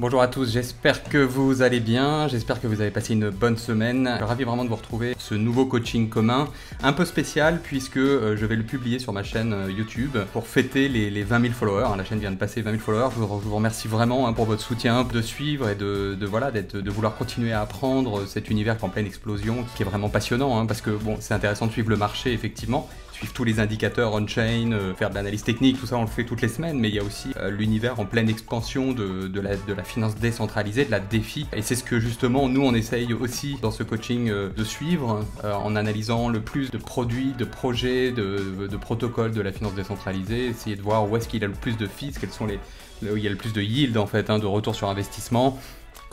Bonjour à tous, j'espère que vous allez bien, j'espère que vous avez passé une bonne semaine. Je suis ravi vraiment de vous retrouver ce nouveau coaching commun, un peu spécial puisque euh, je vais le publier sur ma chaîne euh, YouTube pour fêter les, 20 000 followers. La chaîne vient de passer 20 000 followers, je vous, remercie vraiment hein, pour votre soutien, de suivre et de, voilà, de vouloir continuer à apprendre cet univers qui est en pleine explosion, qui est vraiment passionnant hein, parce que bon, c'est intéressant de suivre le marché effectivement, suivre tous les indicateurs on-chain, euh, faire de l'analyse technique, tout ça on le fait toutes les semaines, mais il y a aussi euh, l'univers en pleine expansion de, de, la, de, la, finance décentralisée, de la défi. Et c'est ce que justement nous on essaye aussi dans ce coaching euh, de suivre en analysant le plus de produits, de projets, de, de protocoles de la finance décentralisée, essayer de voir où est-ce qu'il a le plus de fees, quels sont les, où il y a le plus de yield en fait, hein, de retour sur investissement,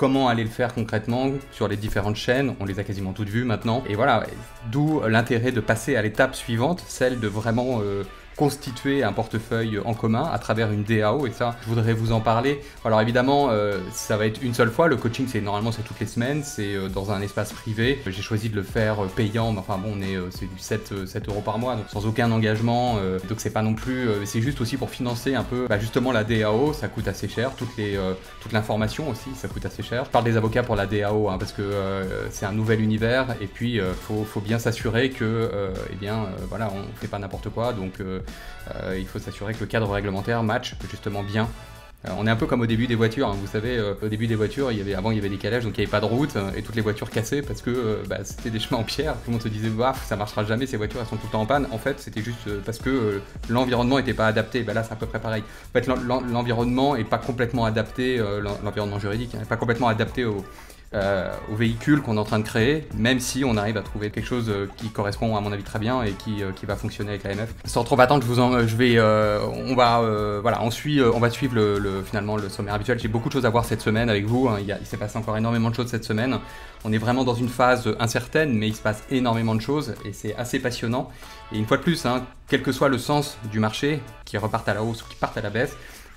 comment aller le faire concrètement sur les différentes chaînes, on les a quasiment toutes vues maintenant, et voilà, d'où l'intérêt de passer à l'étape suivante, celle de vraiment... Euh, constituer un portefeuille en commun à travers une DAO et ça je voudrais vous en parler. Alors évidemment euh, ça va être une seule fois, le coaching c'est normalement c'est toutes les semaines, c'est euh, dans un espace privé. J'ai choisi de le faire euh, payant, enfin bon on est c'est du 7, 7 euros par mois donc sans aucun engagement donc c'est pas non plus c'est juste aussi pour financer un peu bah, justement la DAO, ça coûte assez cher, toutes les toute l'information aussi ça coûte assez cher. Je parle des avocats pour la DAO hein, parce que c'est un nouvel univers et puis faut, faut bien s'assurer que eh bien voilà on fait pas n'importe quoi donc euh, il faut s'assurer que le cadre réglementaire match justement bien euh, on est un peu comme au début des voitures, hein. vous savez, euh, au début des voitures, il avant il y avait des calèches, donc il n'y avait pas de route, et toutes les voitures cassées parce que bah, c'était des chemins en pierre. Tout le monde se disait, bah, ça marchera jamais, ces voitures elles sont tout le temps en panne. En fait, c'était juste parce que l'environnement n'était pas adapté. Bah, là, c'est à peu près pareil. En fait, l'environnement n'est pas complètement adapté, l'environnement juridique n'est hein, pas complètement adapté au, euh, au véhicule qu'on est en train de créer, même si on arrive à trouver quelque chose euh, qui correspond à mon avis très bien et qui, euh, qui va fonctionner avec l'AMF. Sans trop attendre, je vous en, euh, je vais, on va, voilà, on on va suivre le, finalement le sommaire habituel. J'ai beaucoup de choses à voir cette semaine avec vous. Hein. Il, s'est passé encore énormément de choses cette semaine. On est vraiment dans une phase incertaine, mais il se passe énormément de choses et c'est assez passionnant. Et une fois de plus, hein, quel que soit le sens du marché, qui reparte à la hausse ou qui parte à la baisse,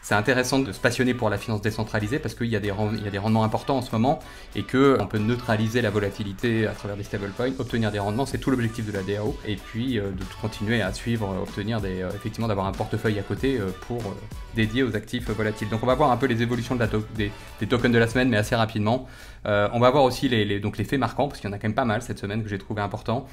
c'est intéressant de se passionner pour la finance décentralisée parce qu'il y, y, a des rendements importants en ce moment et qu'on euh, peut neutraliser la volatilité à travers des stablecoins, obtenir des rendements, c'est tout l'objectif de la DAO. Et puis euh, de continuer à suivre, euh, obtenir des, effectivement d'avoir un portefeuille à côté pour dédier aux actifs volatiles. Donc on va voir un peu les évolutions de la des, tokens de la semaine, mais assez rapidement. on va voir aussi les, les, donc les faits marquants, parce qu'il y en a quand même pas mal cette semaine que j'ai trouvé important.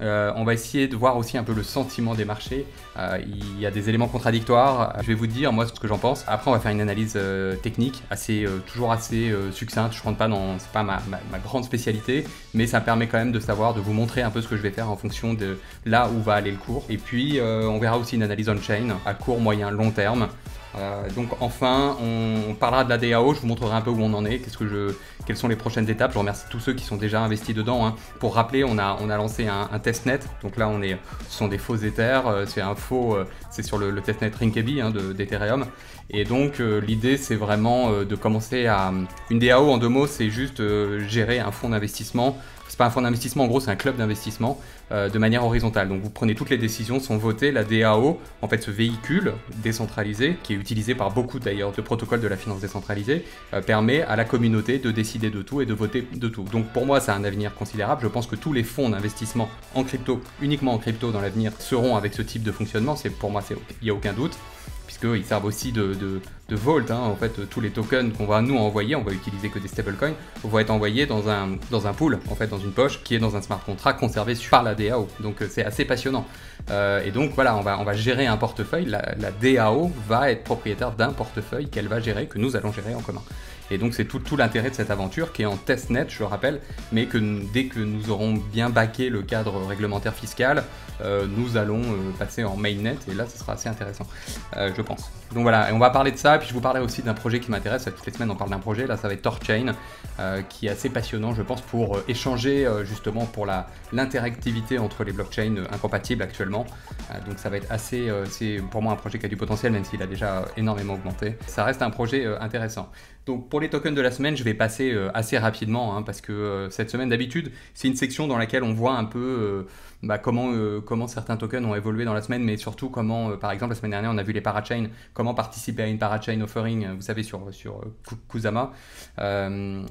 Euh, on va essayer de voir aussi un peu le sentiment des marchés. Euh, il y a des éléments contradictoires. Je vais vous dire, moi, ce que j'en pense. Après, on va faire une analyse euh, technique, assez, toujours assez succincte. Je ne rentre pas dans. C'est pas ma, ma, grande spécialité, mais ça permet quand même de savoir, de vous montrer un peu ce que je vais faire en fonction de là où va aller le cours. Et puis, on verra aussi une analyse on-chain à court, moyen, long terme. Euh, donc enfin, on, parlera de la DAO, je vous montrerai un peu où on en est, que je, quelles sont les prochaines étapes. Je remercie tous ceux qui sont déjà investis dedans. Hein. Pour rappeler, on a, lancé un, testnet, donc là on est, ce sont des faux Ethers, euh, c'est un euh, c'est sur le, testnet Rinkeby hein, d'Ethereum. et donc l'idée c'est vraiment de commencer à... Une DAO en deux mots, c'est juste gérer un fonds d'investissement Enfin, un fonds d'investissement, en gros, c'est un club d'investissement euh, de manière horizontale. Donc vous prenez toutes les décisions, sont votées, la DAO, en fait, ce véhicule décentralisé, qui est utilisé par beaucoup d'ailleurs de protocoles de la finance décentralisée, euh, permet à la communauté de décider de tout et de voter de tout. Donc pour moi, ça a un avenir considérable. Je pense que tous les fonds d'investissement en crypto, uniquement en crypto dans l'avenir, seront avec ce type de fonctionnement. C'est pour moi, il n'y a aucun doute puisqu'ils servent aussi de, de, vault. Hein. En fait, tous les tokens qu'on va nous envoyer, on va utiliser que des stablecoins, vont être envoyés dans un, dans un pool, en fait, dans une poche qui est dans un smart contract conservé par la DAO. Donc euh, c'est assez passionnant. Euh, et donc voilà, on va, on va gérer un portefeuille. La, DAO va être propriétaire d'un portefeuille qu'elle va gérer, que nous allons gérer en commun. Et donc c'est tout, tout l'intérêt de cette aventure qui est en testnet, je le rappelle, mais que dès que nous aurons bien baqué le cadre réglementaire fiscal, euh, nous allons euh, passer en mainnet et là ce sera assez intéressant, euh, je pense. Donc voilà, et on va parler de ça, puis je vous parlerai aussi d'un projet qui m'intéresse, toutes les semaines on parle d'un projet, là ça va être Torchain, qui est assez passionnant je pense pour échanger justement pour l'interactivité entre les blockchains incompatibles actuellement. donc ça va être assez, c'est pour moi un projet qui a du potentiel même s'il a déjà énormément augmenté. Ça reste un projet intéressant. Donc pour les tokens de la semaine, je vais passer assez rapidement hein, parce que cette semaine d'habitude, c'est une section dans laquelle on voit un peu... Bah, comment, euh, comment certains tokens ont évolué dans la semaine, mais surtout comment, euh, par exemple, la semaine dernière, on a vu les parachains, comment participer à une parachain offering, euh, vous savez, sur, sur Kusama.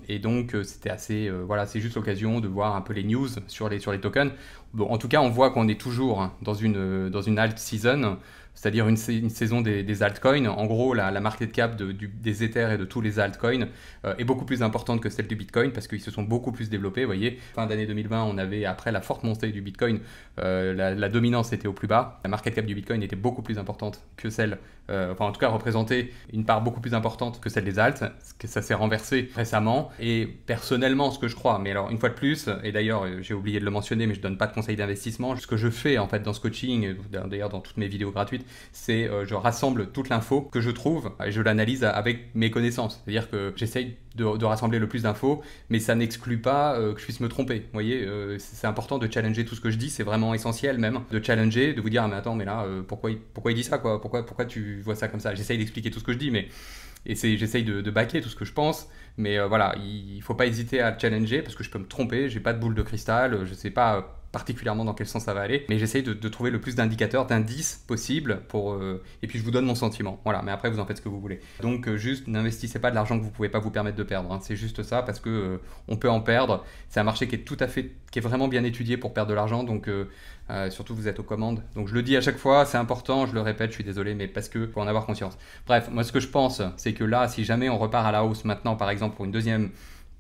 et donc, c'était assez, voilà, c'est juste l'occasion de voir un peu les news sur les, sur les tokens. Bon, en tout cas, on voit qu'on est toujours hein, dans une, dans une alt season c'est-à-dire une, saison des, altcoins. En gros, la, market cap des Ethers et de tous les altcoins euh, est beaucoup plus importante que celle du Bitcoin parce qu'ils se sont beaucoup plus développés. Vous voyez, fin d'année 2020, on avait, après la forte montée du Bitcoin, euh, la, la, dominance était au plus bas. La market cap du Bitcoin était beaucoup plus importante que celle euh, enfin en tout cas représenter une part beaucoup plus importante que celle des Altes, que ça s'est renversé récemment, et personnellement ce que je crois, mais alors une fois de plus, et d'ailleurs euh, j'ai oublié de le mentionner, mais je donne pas de conseils d'investissement, ce que je fais en fait dans ce coaching, euh, d'ailleurs dans toutes mes vidéos gratuites, c'est je rassemble toute l'info que je trouve et je l'analyse avec mes connaissances, c'est-à-dire que j'essaye de, rassembler le plus d'infos, mais ça n'exclut pas euh, que je puisse me tromper. Vous voyez, euh, c'est important de challenger tout ce que je dis, c'est vraiment essentiel même de challenger, de vous dire ah, mais attends mais là euh, pourquoi il, pourquoi il dit ça quoi, pourquoi pourquoi tu vois ça comme ça. J'essaye d'expliquer tout ce que je dis, mais et j'essaye de, de baquer tout ce que je pense, mais voilà, il, ne faut pas hésiter à challenger parce que je peux me tromper, j'ai pas de boule de cristal, je sais pas particulièrement dans quel sens ça va aller, mais j'essaye de, trouver le plus d'indicateurs, d'indices possibles pour. Euh, et puis je vous donne mon sentiment. Voilà, mais après vous en faites ce que vous voulez. Donc euh, juste n'investissez pas de l'argent que vous pouvez pas vous permettre de perdre. Hein. C'est juste ça parce que euh, on peut en perdre. C'est un marché qui est tout à fait, qui est vraiment bien étudié pour perdre de l'argent. Donc surtout vous êtes aux commandes. Donc je le dis à chaque fois, c'est important. Je le répète, je suis désolé, mais parce que pour en avoir conscience. Bref, moi ce que je pense, c'est que là, si jamais on repart à la hausse maintenant, par exemple pour une deuxième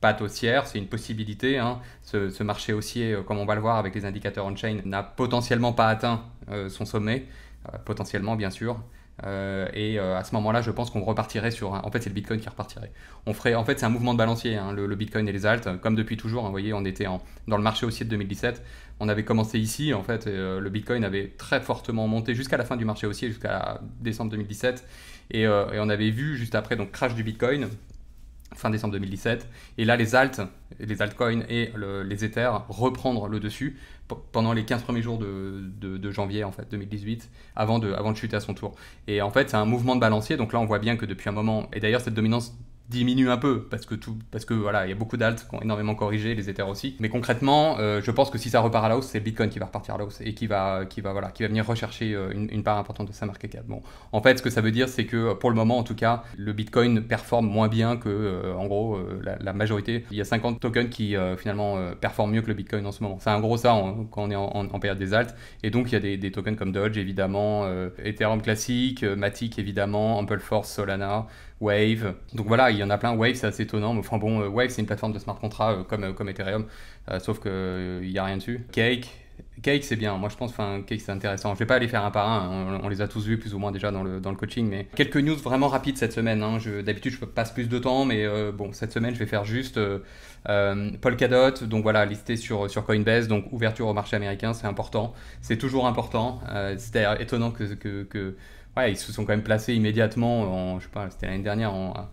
pâte haussière, c'est une possibilité. Hein. Ce, marché haussier, euh, comme on va le voir avec les indicateurs on-chain, n'a potentiellement pas atteint euh, son sommet, euh, potentiellement bien sûr. et à ce moment-là, je pense qu'on repartirait sur. En fait, c'est le Bitcoin qui repartirait. On ferait. En fait, c'est un mouvement de balancier. Hein, le, Bitcoin et les altes, comme depuis toujours. Hein. vous voyez, on était dans le marché haussier de 2017. On avait commencé ici. En fait, le Bitcoin avait très fortement monté jusqu'à la fin du marché haussier, jusqu'à décembre 2017. Et, et on avait vu juste après donc crash du Bitcoin, fin décembre 2017. Et là, les les altcoins et les Ethers reprendre le dessus pendant les 15 premiers jours de, janvier en fait 2018, avant de, avant de chuter à son tour. Et en fait, c'est un mouvement de balancier. Donc là, on voit bien que depuis un moment, et d'ailleurs, cette dominance diminue un peu parce que tout parce que voilà il y a beaucoup d'altes qui ont énormément corrigé les Ethers aussi mais concrètement euh, je pense que si ça repart à la hausse c'est Bitcoin qui va repartir à la hausse et qui va qui va voilà qui va venir rechercher euh, une, part importante de sa market cap bon en fait ce que ça veut dire c'est que euh, pour le moment en tout cas le Bitcoin performe moins bien que en gros la, majorité il y a 50 tokens qui finalement performent mieux que le Bitcoin en ce moment c'est un gros ça quand on est en, période des altes. et donc il y a des, des tokens comme Dodge évidemment Ethereum classique Matic évidemment Ample Force Solana Wave. Donc voilà, il y en a plein. Wave, c'est assez étonnant. Mais enfin bon, euh, Wave, c'est une plateforme de smart contract euh, comme, euh, comme Ethereum, sauf qu'il n'y a rien dessus. Cake, Cake, c'est bien. Moi, je pense, enfin, Cake, c'est intéressant. Je vais pas aller faire un par un. On, les a tous vus plus ou moins déjà dans le, dans le coaching. Mais quelques news vraiment rapides cette semaine. Hein. D'habitude, je passe plus de temps, mais bon, cette semaine, je vais faire juste Paul euh, Polkadot. Donc voilà, listé sur, sur Coinbase. Donc ouverture au marché américain, c'est important. C'est toujours important. c'est étonnant que, que, que ouais, ils se sont quand même placés immédiatement, en, je sais pas, c'était l'année dernière, en,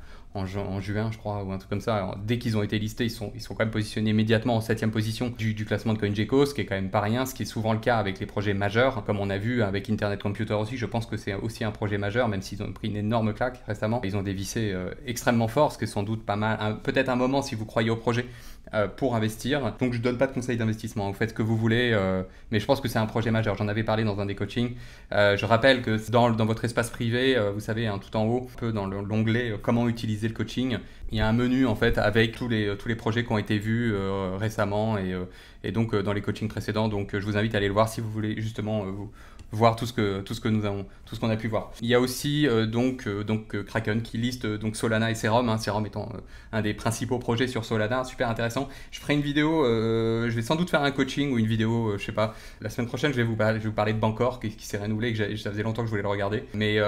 juin, je crois, ou un truc comme ça. dès qu'ils ont été listés, ils sont, ils sont quand même positionnés immédiatement en 7 position du, classement de CoinGecko, ce qui est quand même pas rien, ce qui est souvent le cas avec les projets majeurs, comme on a vu avec Internet Computer aussi. Je pense que c'est aussi un projet majeur, même s'ils ont pris une énorme claque récemment. Ils ont dévissé euh, extrêmement fort, ce qui est sans doute pas mal, peut-être un moment si vous croyez au projet euh, pour investir. Donc je donne pas de conseils d'investissement, vous faites ce que vous voulez, euh, mais je pense que c'est un projet majeur. J'en avais parlé dans un des coachings. Euh, je rappelle que dans, dans votre espace privé, vous savez, hein, tout en haut, un peu dans l'onglet comment utiliser le coaching, il y a un menu en fait avec tous les, tous les projets qui ont été vus récemment et, et donc dans les coachings précédents. Donc je vous invite à aller le voir si vous voulez justement vous voir tout ce que, tout ce que nous avons, tout ce qu'on a pu voir. Il y a aussi euh, donc, euh, donc euh, Kraken qui liste donc Solana et Serum, hein, Serum étant un des principaux projets sur Solana, super intéressant. Je ferai une vidéo, je vais sans doute faire un coaching ou une vidéo, je sais pas, la semaine prochaine je vais vous parler, je vais vous parler de Bancor qui, s'est renouvelé, que ça faisait longtemps que je voulais le regarder, mais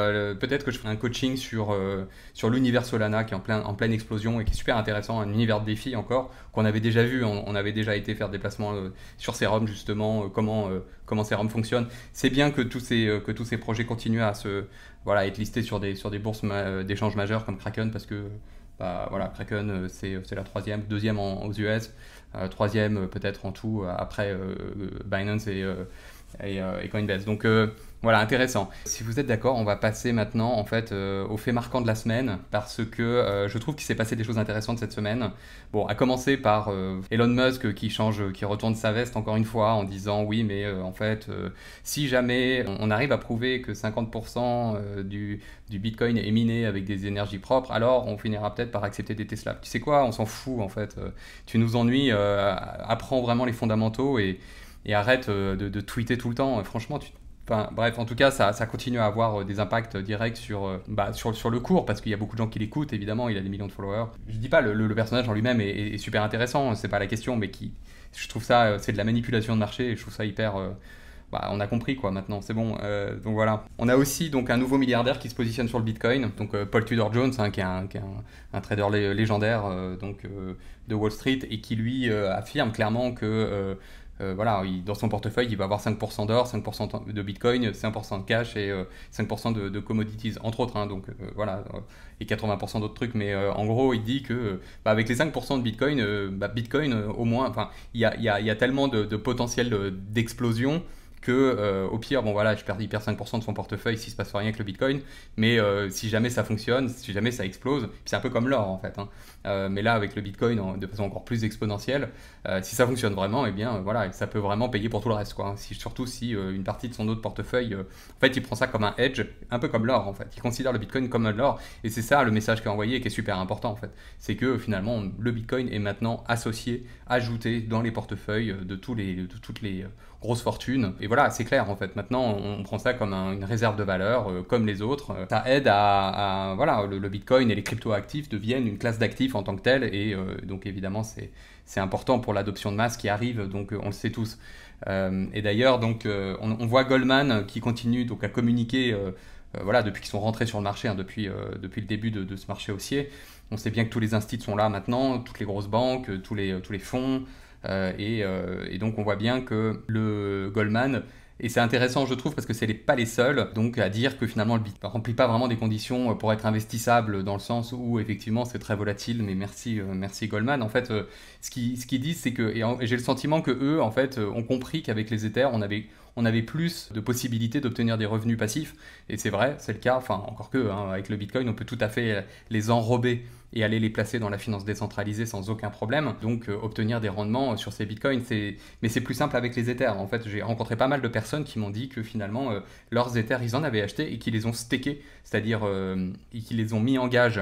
peut-être que je ferai un coaching sur, sur l'univers Solana qui est en, plein, en pleine explosion et qui est super intéressant, un univers de défi encore qu'on avait déjà vu, on, avait déjà été faire des placements sur Serum justement, comment comment Serum fonctionne. C'est bien que tous ces, euh, que tous ces projets continuent à se, voilà, être listés sur des, sur des bourses d'échange euh, d'échanges majeures comme Kraken parce que bah, voilà, Kraken euh, c'est, la troisième, deuxième aux US, troisième peut-être en tout après Binance et euh, et, Coinbase. Donc euh, voilà, intéressant. Si vous êtes d'accord, on va passer maintenant en fait euh, au fait marquant de la semaine parce que je trouve qu'il s'est passé des choses intéressantes cette semaine. Bon, à commencer par Elon Musk qui change, qui retourne sa veste encore une fois en disant oui, mais en fait, si jamais on arrive à prouver que 50% du, du Bitcoin est miné avec des énergies propres, alors on finira peut-être par accepter des Tesla. Tu sais quoi On s'en fout en fait. tu nous ennuies. apprends vraiment les fondamentaux et et arrête euh, de, tweeter tout le temps. Franchement, tu, bref, en tout cas, ça, continue à avoir euh, des impacts directs sur, euh, bah, sur, sur, le cours, parce qu'il y a beaucoup de gens qui l'écoutent, évidemment, il a des millions de followers. Je dis pas, le, le personnage en lui-même est, super intéressant, c'est pas la question, mais qui, je trouve ça, c'est de la manipulation de marché, et je trouve ça hyper... Bah, on a compris quoi maintenant, c'est bon. donc voilà. On a aussi donc un nouveau milliardaire qui se positionne sur le Bitcoin, donc Paul Tudor Jones, hein, qui est un, trader légendaire donc de Wall Street et qui lui affirme clairement que euh, voilà, il, dans son portefeuille, il va avoir 5% d'or, 5% de bitcoin, 5% de cash et 5% euh, de, de, commodities, entre autres. Hein, donc euh, voilà, euh, et 80% d'autres trucs. Mais en gros, il dit que bah, avec les 5% de bitcoin, bah, bitcoin, au moins, il y a, y, a, y a, tellement de, de potentiel d'explosion. Euh, au pire, bon voilà, je perds, il 5% de son portefeuille s'il se passe rien avec le Bitcoin, mais euh, si jamais ça fonctionne, si jamais ça explose, c'est un peu comme l'or en fait. Hein. Euh, mais là, avec le Bitcoin de façon encore plus exponentielle, si ça fonctionne vraiment, et eh bien voilà, ça peut vraiment payer pour tout le reste quoi. Hein. Si, surtout si une partie de son autre portefeuille, en fait, il prend ça comme un hedge, un peu comme l'or en fait. Il considère le Bitcoin comme un l'or, et c'est ça le message qui a envoyé qui est super important en fait. C'est que finalement, le Bitcoin est maintenant associé, ajouté dans les portefeuilles de tous les, de toutes les grosse fortune. Et voilà, c'est clair en fait. Maintenant, on prend ça comme une réserve de valeur, euh, comme les autres. Euh, ça aide à, voilà, le, Bitcoin et les crypto-actifs deviennent une classe d'actifs en tant que telle. Et euh, donc évidemment, c'est important pour l'adoption de masse qui arrive. Donc on le sait tous. et d'ailleurs, donc on, voit Goldman qui continue donc à communiquer. voilà, depuis qu'ils sont rentrés sur le marché, hein, depuis, depuis le début de, ce marché haussier, on sait bien que tous les instituts sont là maintenant, toutes les grosses banques, tous les, tous les fonds, euh, euh, et, donc on voit bien que le Goldman et c'est intéressant, je trouve, parce que ce n'est pas les seuls donc à dire que finalement le Bitcoin ne remplit pas vraiment des conditions euh, pour être investissable dans le sens où effectivement c'est très volatile. Mais merci, merci Goldman. En fait, ce qu'ils ce disent, c'est que et, j'ai le sentiment que eux, en fait, ont compris qu'avec les Ethers, on avait on avait plus de possibilités d'obtenir des revenus passifs. Et c'est vrai, c'est le cas, enfin encore que, hein, avec le Bitcoin, on peut tout à fait euh, les enrober et aller les placer dans la finance décentralisée sans aucun problème. Donc euh, obtenir des rendements euh, sur ces bitcoins, c'est... mais c'est plus simple avec les Ethers. En fait, j'ai rencontré pas mal de personnes qui m'ont dit que finalement, leurs Ethers, ils en avaient acheté et qu'ils les ont stackés, c'est-à-dire et qu'ils les ont mis en gage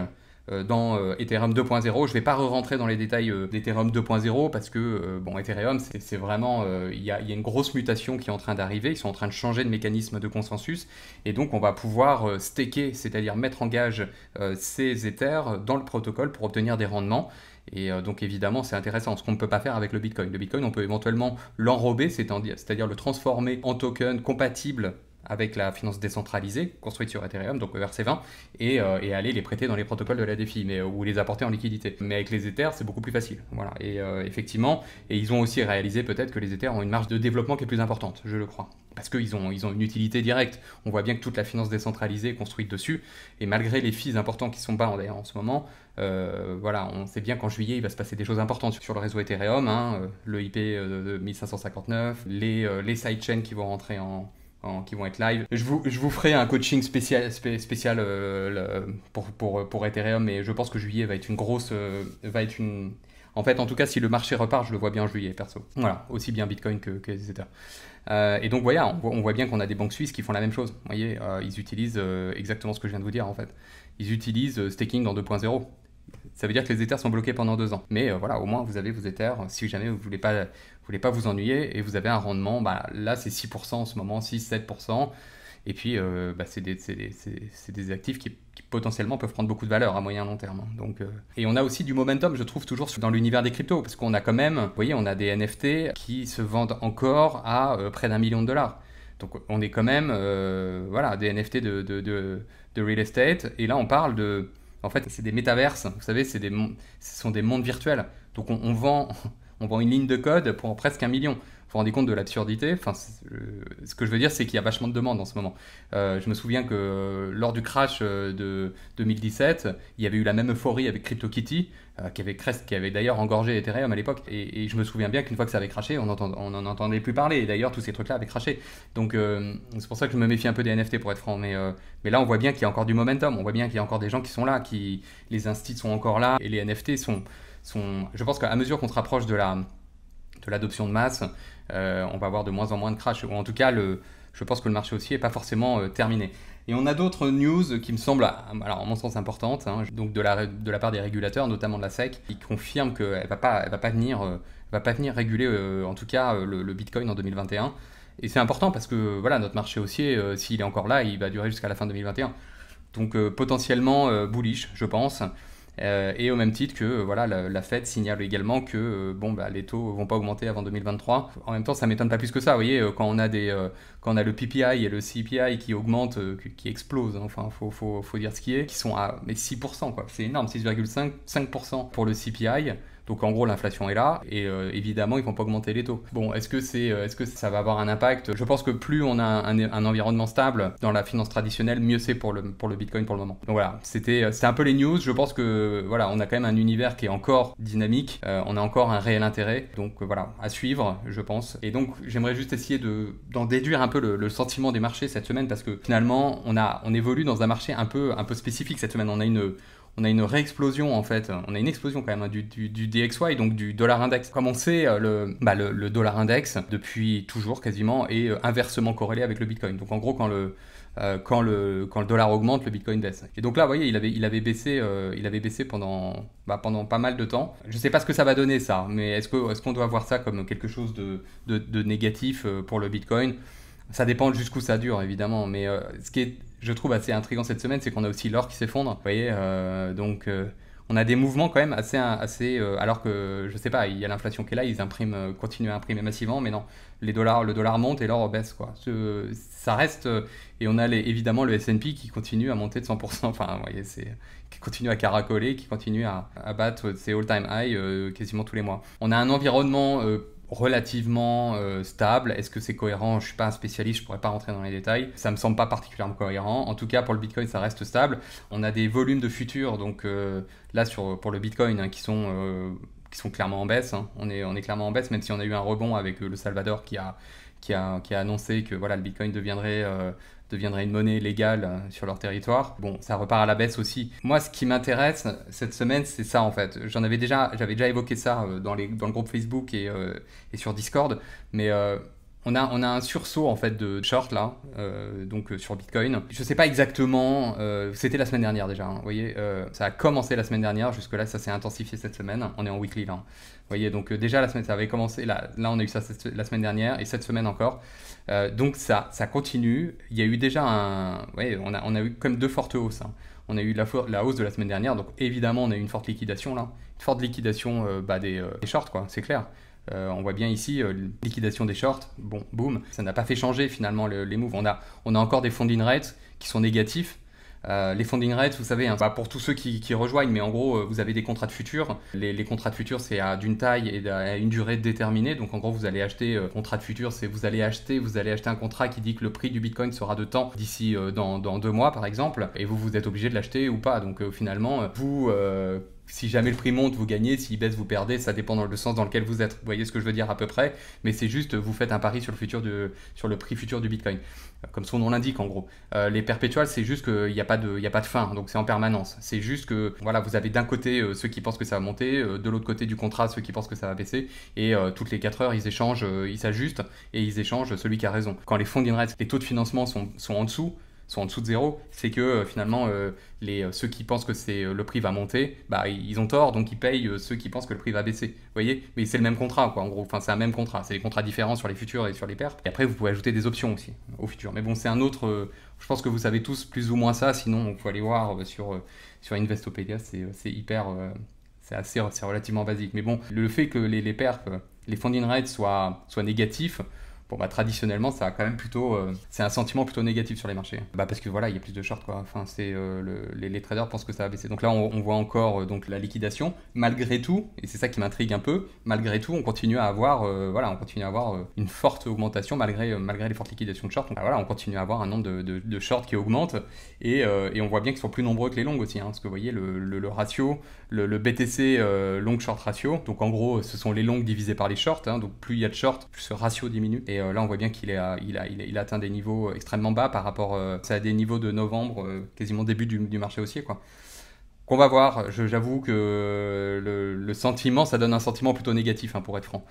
euh, dans euh, Ethereum 2.0. Je ne vais pas re-rentrer dans les détails euh, d'Ethereum 2.0 parce que bon, Ethereum, c'est vraiment il y, a, y, a une grosse mutation qui est en train d'arriver. Ils sont en train de changer de mécanisme de consensus et donc on va pouvoir staker, c'est-à-dire mettre en gage ces Ethers dans le protocole pour obtenir des rendements. Et donc évidemment, c'est intéressant, ce qu'on ne peut pas faire avec le Bitcoin. Le Bitcoin, on peut éventuellement l'enrober, c'est-à-dire le transformer en token compatible avec la finance décentralisée construite sur Ethereum, donc c 20 euh, et, aller les prêter dans les protocoles de la DeFi, mais, euh, ou les apporter en liquidité. Mais avec les Ethers, c'est beaucoup plus facile. Voilà. Et euh, effectivement, et ils ont aussi réalisé peut-être que les Ethers ont une marge de développement qui est plus importante, je le crois. Parce qu'ils ont, ils ont une utilité directe. On voit bien que toute la finance décentralisée est construite dessus, et malgré les fees importants qui sont bas en, en ce moment, voilà, on sait bien qu'en juillet, il va se passer des choses importantes sur le réseau Ethereum, hein. le IP de 1559, les, les sidechains qui vont rentrer en qui vont être live. Je vous, je vous ferai un coaching spécial, spécial euh, pour, pour, pour, Ethereum, mais je pense que juillet va être une grosse. Euh, va être une... En fait, en tout cas, si le marché repart, je le vois bien juillet, perso. Voilà, aussi bien Bitcoin que, que Ether. Euh, et donc voilà, on voit, on voit bien qu'on a des banques suisses qui font la même chose. Vous voyez, ils utilisent exactement ce que je viens de vous dire en fait. Ils utilisent staking dans 2.0. Ça veut dire que les Ethers sont bloqués pendant deux ans. Mais voilà, au moins vous avez vos Ethers. Si jamais vous voulez pas vous voulez pas vous ennuyer et vous avez un rendement, bah, là c'est 6% en ce moment, 6-7%. Et puis, euh, bah, c'est des, des, des, actifs qui, potentiellement peuvent prendre beaucoup de valeur à moyen long terme. Hein. Donc, euh, Et on a aussi du momentum, je trouve, toujours dans l'univers des cryptos, parce qu'on a quand même, vous voyez, on a des NFT qui se vendent encore à euh, près d'un million de dollars. Donc on est quand même, voilà, des NFT de, de, de, real estate. Et là, on parle de... En fait, c'est des métaverses, vous savez, des, ce sont des mondes virtuels. Donc on vend on vend une ligne de code pour presque un million. Vous vous rendez compte de l'absurdité enfin, euh, Ce que je veux dire, c'est qu'il y a vachement de demandes en ce moment. Euh, je me souviens que euh, lors du crash de 2017, il y avait eu la même euphorie avec CryptoKitty, qui avait, avait d'ailleurs engorgé Ethereum à l'époque. Et, je me souviens bien qu'une fois que ça avait craché, on n'en entendait plus parler. Et d'ailleurs, tous ces trucs-là avaient craché. Donc c'est pour ça que je me méfie un peu des NFT, pour être franc. Mais, là, on voit bien qu'il y a encore du momentum. On voit bien qu'il y a encore des gens qui sont là, qui les instits sont encore là, et les NFT sont je pense qu'à mesure qu'on se rapproche de la de l'adoption de masse, euh, on va avoir de moins en moins de crash. en tout cas, le, je pense que le marché aussi n'est pas forcément euh, terminé. Et on a d'autres news qui me semblent, alors en mon sens importantes, hein. donc de la, de la part des régulateurs, notamment de la SEC, qui confirment qu'elle ne va, pas, va, venir, euh, va pas venir réguler en tout cas le, Bitcoin en 2021. Et c'est important parce que voilà, notre marché haussier, s'il est encore là, il va durer jusqu'à la fin 2021. Donc potentiellement bullish, je pense. Euh, et au même titre que euh, voilà, la, la Fed signale également que euh, bon, bah, les taux vont pas augmenter avant 2023. En même temps, ça m'étonne pas plus que ça. Vous voyez, quand on a, des, quand on a le PPI et le CPI qui augmentent, qui, explosent, hein. enfin, faut, faut, faut dire ce qui est, qui sont à mais 6%, quoi. C'est énorme, 6,5% pour le CPI. Donc en gros, l'inflation est là et euh, évidemment, ils vont pas augmenter les taux. Bon, est-ce que c'est, euh, est-ce que ça va avoir un impact Je pense que plus on a un, un, environnement stable dans la finance traditionnelle, mieux c'est pour le pour le Bitcoin pour le moment. Donc voilà, c'était euh, c'est un peu les news. Je pense que voilà, on a quand même un univers qui est encore dynamique. on a encore un réel intérêt. Donc voilà, à suivre, je pense. Et donc j'aimerais juste essayer de d'en déduire un peu le, le, sentiment des marchés cette semaine parce que finalement, on a on évolue dans un marché un peu un peu spécifique cette semaine. On a une on a une réexplosion en fait, on a une explosion quand même hein, du, du, du, DXY, donc du dollar index. Comme on sait, euh, bah, le, le, dollar index, depuis toujours quasiment, est euh, inversement corrélé avec le Bitcoin. Donc en gros, quand le, euh, quand, le, quand le dollar augmente, le Bitcoin baisse. Et donc là, vous voyez, il avait, il avait baissé, il avait baissé pendant, bah, pendant pas mal de temps. Je ne sais pas ce que ça va donner ça, mais est-ce qu'on doit voir ça comme quelque chose de négatif pour le Bitcoin ça dépend jusqu'où ça dure, évidemment. Mais euh, ce qui est, je trouve, assez intriguant cette semaine, c'est qu'on a aussi l'or qui s'effondre. Vous voyez, euh, donc euh, on a des mouvements quand même assez. assez alors que, je sais pas, il y a l'inflation qui est là, ils impriment, continuent à imprimer massivement, mais non. Les dollars, le dollar monte et l'or baisse, quoi. Ce, ça reste. Et on a évidemment le SP qui continue à monter de 100%. Enfin, vous voyez, c'est qui continue à caracoler, qui continue à, à battre ses all-time high quasiment tous les mois. On a un environnement relativement euh, stable. Est-ce que c'est cohérent Je suis pas un spécialiste, je pourrais pas rentrer dans les détails. Ça me semble pas particulièrement cohérent. En tout cas, pour le Bitcoin, ça reste stable. On a des volumes de futurs, donc euh, là sur pour le Bitcoin hein, qui sont euh, qui sont clairement en baisse. Hein. On est on est clairement en baisse, même si on a eu un rebond avec le Salvador qui a qui a, qui a annoncé que voilà le Bitcoin deviendrait deviendrait une monnaie légale euh, sur leur territoire. Bon, ça repart à la baisse aussi. Moi, ce qui m'intéresse cette semaine, c'est ça en fait. J'en avais déjà, j'avais déjà évoqué ça euh, dans, les, le groupe Facebook et, euh, et sur Discord, mais on a, on a un sursaut en fait de short là, donc sur Bitcoin. Je sais pas exactement, c'était la semaine dernière déjà. Hein, vous voyez, ça a commencé la semaine dernière, jusque là ça s'est intensifié cette semaine. On est en weekly là. Hein, vous voyez, donc déjà la semaine ça avait commencé là, là on a eu ça la semaine dernière et cette semaine encore. Euh, donc ça, ça continue. Il y a eu déjà un... Ouais, on, a, on a eu comme deux fortes hausses. Hein. On a eu la, hausse de la semaine dernière, donc évidemment on a eu une forte liquidation là. Une forte liquidation euh, bah, euh, des, shorts, quoi, c'est clair. on voit bien ici, liquidation des shorts, bon, boum, ça n'a pas fait changer finalement les moves. On a, on a encore des funding rates qui sont négatifs, euh, les funding rates, vous savez, hein, pour tous ceux qui, qui, rejoignent, mais en gros, euh, vous avez des contrats de futur. Les, les contrats de futur, c'est à d'une taille et à une durée déterminée. Donc, en gros, vous allez acheter euh, contrat de futur, c'est vous allez acheter, vous allez acheter un contrat qui dit que le prix du Bitcoin sera de temps d'ici euh, dans, dans, deux mois, par exemple, et vous vous êtes obligé de l'acheter ou pas. Donc, finalement, vous si jamais le prix monte, vous gagnez, s'il baisse, vous perdez, ça dépend dans le sens dans lequel vous êtes. Vous voyez ce que je veux dire à peu près, mais c'est juste, vous faites un pari sur le, futur de, sur le prix futur du Bitcoin, euh, comme son nom l'indique en gros. Euh, les perpétuels, c'est juste qu'il n'y a, pas de, y a pas de fin, donc c'est en permanence. C'est juste que, voilà, vous avez d'un côté euh, ceux qui pensent que ça va monter, de l'autre côté du contrat ceux qui pensent que ça va baisser, et toutes les 4 heures, ils échangent, ils s'ajustent, et ils échangent celui qui a raison. Quand les fonds d'invest, les taux de financement sont, sont en dessous, en dessous de zéro, c'est que euh, finalement euh, les, euh, ceux qui pensent que c'est le prix va monter, bah ils ont tort, donc ils payent ceux qui pensent que le prix va baisser. Vous voyez Mais c'est le même contrat, quoi, en gros. Enfin, c'est un même contrat. C'est des contrats différents sur les futurs et sur les pertes. Et après, vous pouvez ajouter des options aussi au futur. Mais bon, c'est un autre. je pense que vous savez tous plus ou moins ça. Sinon, il faut aller voir sur, sur Investopedia. C'est hyper. c'est assez, relativement basique. Mais bon, le fait que les, les pertes, les funding rates soient, soient négatifs, bah, traditionnellement ça a quand même plutôt euh, c'est un sentiment plutôt négatif sur les marchés bah parce que voilà il y a plus de shorts. quoi enfin c'est euh, les, traders pensent que ça va baisser donc là on, voit encore euh, donc la liquidation malgré tout et c'est ça qui m'intrigue un peu malgré tout on continue à avoir voilà on continue à avoir une forte augmentation malgré malgré les fortes liquidations de short donc, bah, voilà on continue à avoir un nombre de, shorts qui augmente et, on voit bien qu'ils sont plus nombreux que les longues aussi hein. parce que vous voyez le, ratio le, BTC long short ratio donc en gros ce sont les longues divisées par les shorts hein. donc plus il y a de shorts plus ce ratio diminue euh, là, on voit bien qu'il a, atteint des niveaux euh, extrêmement bas par rapport à euh, des niveaux de novembre, quasiment début du, marché haussier. Quoi qu'on va voir. J'avoue que le, sentiment, ça donne un sentiment plutôt négatif, hein, pour être franc.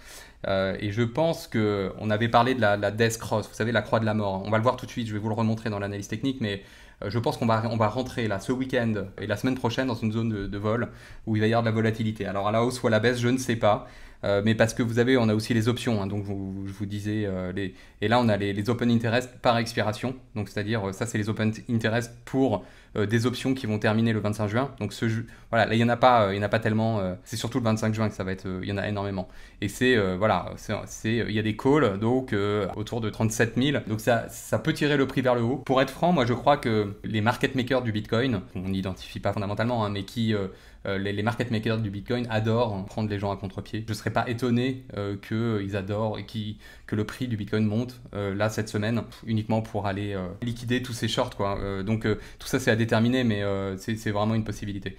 et je pense que on avait parlé de la, Death Cross, vous savez, la croix de la mort. On va le voir tout de suite, je vais vous le remontrer dans l'analyse technique, mais je pense qu'on va, rentrer là ce week-end et la semaine prochaine dans une zone de, de, vol où il va y avoir de la volatilité. Alors à la hausse ou à la baisse, je ne sais pas. Euh, mais parce que vous avez, on a aussi les options. Hein. donc, je vous disais, euh, les, et là, on a les, open interest par expiration. Donc, c'est-à-dire, euh, ça, c'est les open interest pour des options qui vont terminer le 25 juin. Donc, ce voilà, là, il n'y en a pas, il a pas tellement. c'est surtout le 25 juin que ça va être, il y en a énormément. Et c'est, voilà, c'est, il y a des calls, donc autour de 37 000. Donc, ça, ça peut tirer le prix vers le haut. Pour être franc, moi, je crois que les market makers du Bitcoin, qu'on n'identifie pas fondamentalement, hein, mais qui euh, les, market makers du Bitcoin adorent prendre les gens à contre-pied. Je ne serais pas étonné euh, qu'ils adorent et que le prix du Bitcoin monte euh, là cette semaine uniquement pour aller liquider tous ces shorts. Quoi. donc tout ça c'est à déterminer, mais c'est vraiment une possibilité.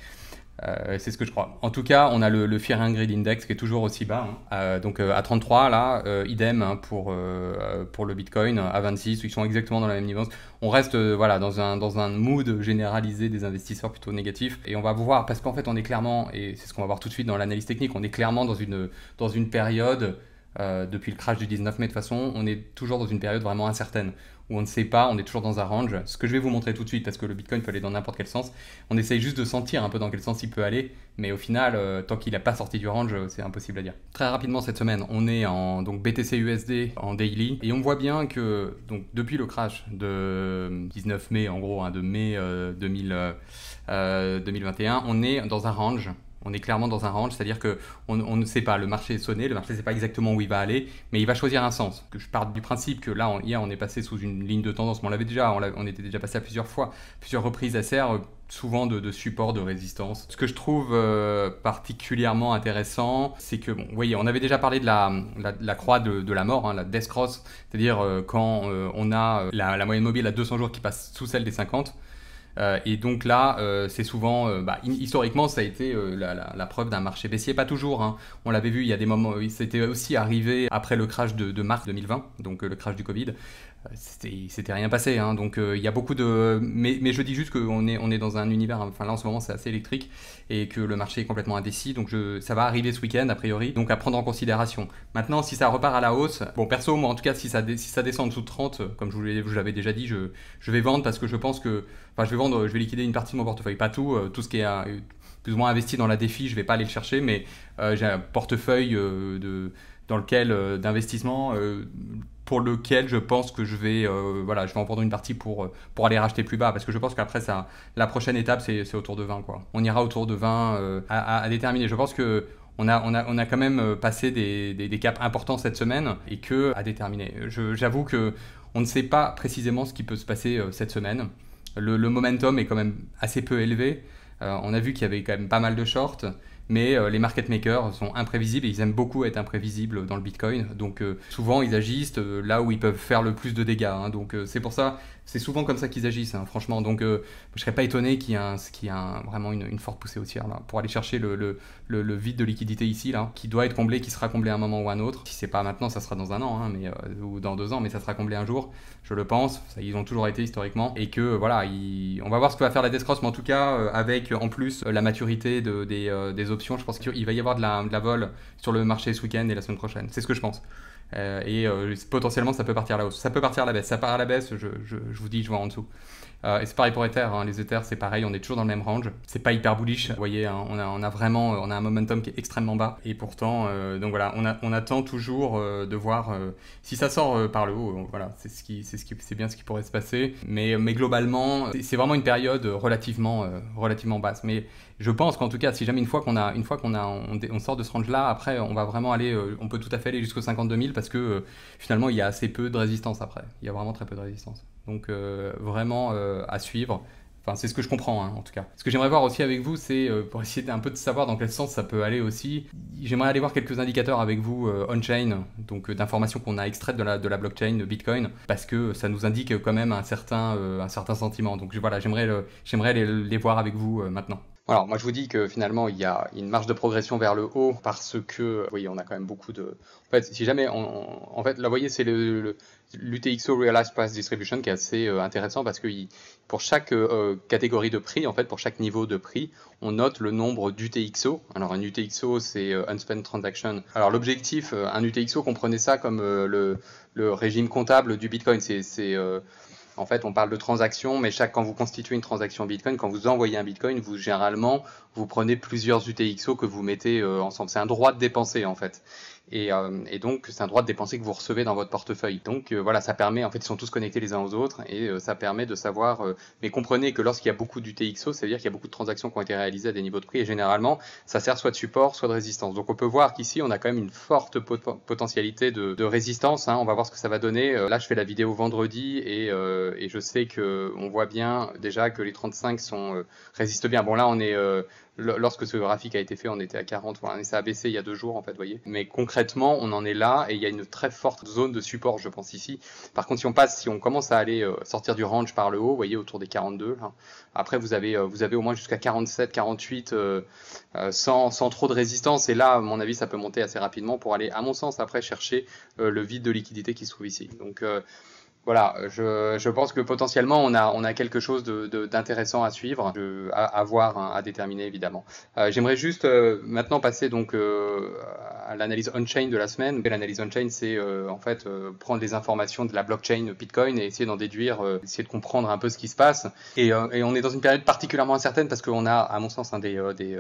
Euh, c'est ce que je crois. En tout cas, on a le, le Fear and Greed Index qui est toujours aussi bas. Hein. Euh, donc euh, à 33, là, idem hein, pour, le Bitcoin, à 26, ils sont exactement dans la même niveau. On reste voilà, dans, un, mood généralisé des investisseurs plutôt négatifs. Et on va voir, parce qu'en fait, on est clairement, et c'est ce qu'on va voir tout de suite dans l'analyse technique, on est clairement dans une, dans une période, depuis le crash du 19 mai de toute façon, on est toujours dans une période vraiment incertaine où on ne sait pas, on est toujours dans un range. Ce que je vais vous montrer tout de suite, parce que le Bitcoin peut aller dans n'importe quel sens. On essaye juste de sentir un peu dans quel sens il peut aller, mais au final, euh, tant qu'il n'a pas sorti du range, euh, c'est impossible à dire. Très rapidement cette semaine, on est en donc BTC USD en daily, et on voit bien que donc depuis le crash de 19 euh, mai, en gros, hein, de mai 2021, on est dans un range on est clairement dans un range, c'est-à-dire que on, ne sait pas, le marché est sonné, le marché ne sait pas exactement où il va aller, mais il va choisir un sens. Je pars du principe que là, on, hier, on est passé sous une ligne de tendance, mais on l'avait déjà, on, était déjà passé à plusieurs fois, plusieurs reprises à sert, euh, souvent de, support, de résistance. Ce que je trouve euh, particulièrement intéressant, c'est que, vous voyez, on avait déjà parlé de la, croix de, la mort, hein, la death cross, c'est-à-dire euh, quand on a la moyenne mobile à 200 jours qui passe sous celle des 50, euh, et donc là, euh, c'est souvent, euh, bah, historiquement, ça a été la, preuve d'un marché baissier. Pas toujours, hein. on l'avait vu, il y a des moments, c'était aussi arrivé après le crash de, de mars 2020, donc le crash du Covid c'était rien passé. Hein. donc euh, il y a beaucoup de. Mais, mais je dis juste qu'on est, on est dans un univers. Hein. Enfin là en ce moment c'est assez électrique et que le marché est complètement indécis. Donc je, ça va arriver ce week-end a priori. Donc à prendre en considération. Maintenant si ça repart à la hausse, bon perso moi en tout cas si ça, si ça descend en dessous de 30, comme je vous l'avais déjà dit, je, je, vais vendre parce que je pense que. Enfin je vais vendre, je vais liquider une partie de mon portefeuille. Pas tout, euh, tout ce qui est. Euh, plus ou moins investi dans la défi, je vais pas aller le chercher, mais j'ai un portefeuille de dans lequel d'investissement, pour lequel je pense que je vais, euh, voilà, je vais en prendre une partie pour, euh, pour aller racheter plus bas. Parce que je pense qu'après, ça, la prochaine étape, c'est autour de 20. Quoi. On ira autour de 20 euh, à, déterminer. Je pense que. On a, on, a, on a quand même passé des, des, caps importants cette semaine et que à déterminer. J'avoue que on ne sait pas précisément ce qui peut se passer cette semaine. Le, le, momentum est quand même assez peu élevé. on a vu qu'il y avait quand même pas mal de shorts mais euh, les market makers sont imprévisibles et ils aiment beaucoup être imprévisibles dans le Bitcoin. Donc euh, souvent ils agissent euh, là où ils peuvent faire le plus de dégâts. Hein. donc c'est pour ça c'est souvent comme ça qu'ils agissent, hein, franchement. Donc, euh, je serais pas étonné qu'il y ait, un, y a vraiment une, forte poussée haussière là, pour aller chercher le, vide de liquidité ici, là, qui doit être comblé, qui sera comblé à un moment ou à un autre. Si c'est pas maintenant, ça sera dans un an, hein, mais, euh, ou dans deux ans, mais ça sera comblé un jour, je le pense. Ça, ils ont toujours été historiquement. Et que, voilà, on va voir ce que va faire la Death mais en tout cas, euh, avec en plus la maturité des, options, je pense qu'il va y avoir de la, de la vol sur le marché ce week-end et la semaine prochaine. C'est ce que je pense. Euh, et euh, potentiellement, ça peut partir à la hausse. Ça peut partir à la baisse. Ça part à la baisse, je, vous dis, je vois en dessous. Euh, et c'est pareil pour Ether. Hein. Les Ether c'est pareil, on est toujours dans le même range. C'est pas hyper bullish. Vous voyez, hein. on, a, vraiment on a un momentum qui est extrêmement bas. Et pourtant, donc voilà, on, on attend toujours de voir si ça sort par le haut. voilà, c'est ce qui, c'est ce qui, c'est bien ce qui pourrait se passer. Mais, mais globalement, c'est vraiment une période relativement, relativement basse. Mais je pense qu'en tout cas, si jamais une fois qu'on a, une fois qu'on a, on, sort de ce range-là, après, on va vraiment aller, euh, on peut tout à fait aller jusqu'au 52 000 parce que euh, finalement, il y a assez peu de résistance après. Il y a vraiment très peu de résistance. Donc euh, vraiment à suivre. Enfin, c'est ce que je comprends hein, en tout cas. Ce que j'aimerais voir aussi avec vous, c'est pour essayer un peu de savoir dans quel sens ça peut aller aussi. J'aimerais aller voir quelques indicateurs avec vous on-chain, donc d'informations qu'on a extraites de la, de la blockchain, de Bitcoin, parce que ça nous indique quand même un certain, un certain sentiment. Donc voilà, j'aimerais j'aimerais les voir avec vous maintenant. Alors moi je vous dis que finalement il y a une marge de progression vers le haut parce que vous voyez on a quand même beaucoup de. En fait si jamais en fait là vous voyez c'est le, l'UTXO Realized Price Distribution qui est assez euh, intéressant parce que il, pour chaque euh, catégorie de prix en fait pour chaque niveau de prix on note le nombre d'UTXO. Alors un UTXO c'est un euh, unspent transaction. Alors l'objectif un UTXO comprenez ça comme le, le régime comptable du Bitcoin c'est en fait, on parle de transaction, mais chaque, quand vous constituez une transaction Bitcoin, quand vous envoyez un Bitcoin, vous généralement, vous prenez plusieurs UTXO que vous mettez euh, ensemble. C'est un droit de dépenser, en fait. Euh, et, donc, c'est un droit de dépenser que vous recevez dans votre portefeuille. Donc, euh, voilà, ça permet, en fait, ils sont tous connectés les uns aux autres et euh, ça permet de savoir. mais comprenez que lorsqu'il y a beaucoup d'UTXO, ça veut dire qu'il y a beaucoup de transactions qui ont été réalisées à des niveaux de prix et généralement, ça sert soit de support, soit de résistance. Donc, on peut voir qu'ici, on a quand même une forte potentialité de, résistance. Hein. On va voir ce que ça va donner. là, je fais la vidéo vendredi et, je sais que on voit bien déjà que les 35 résistent bien. Bon, là, on est lorsque ce graphique a été fait, on était à 40, voilà, et ça a baissé il y a deux jours, en fait, voyez. Mais concrètement, on en est là, et il y a une très forte zone de support, je pense, ici. Par contre, si on passe, si on commence à aller euh, sortir du range par le haut, vous voyez, autour des 42, après, vous avez, euh, vous avez au moins jusqu'à 47, 48, euh, sans, sans, trop de résistance, et là, à mon avis, ça peut monter assez rapidement pour aller, à mon sens, après, chercher le vide de liquidité qui se trouve ici. Donc, voilà, je, je, pense que potentiellement on a, on a quelque chose d'intéressant de, à suivre, à, à, voir, hein, à déterminer évidemment. Euh, J'aimerais juste euh, maintenant passer donc euh, à l'analyse on-chain de la semaine. L'analyse on-chain, c'est euh, en fait euh, prendre les informations de la blockchain Bitcoin et essayer d'en déduire, essayer de comprendre un peu ce qui se passe. Et, et, on est dans une période particulièrement incertaine parce qu'on a, à mon sens, un des, des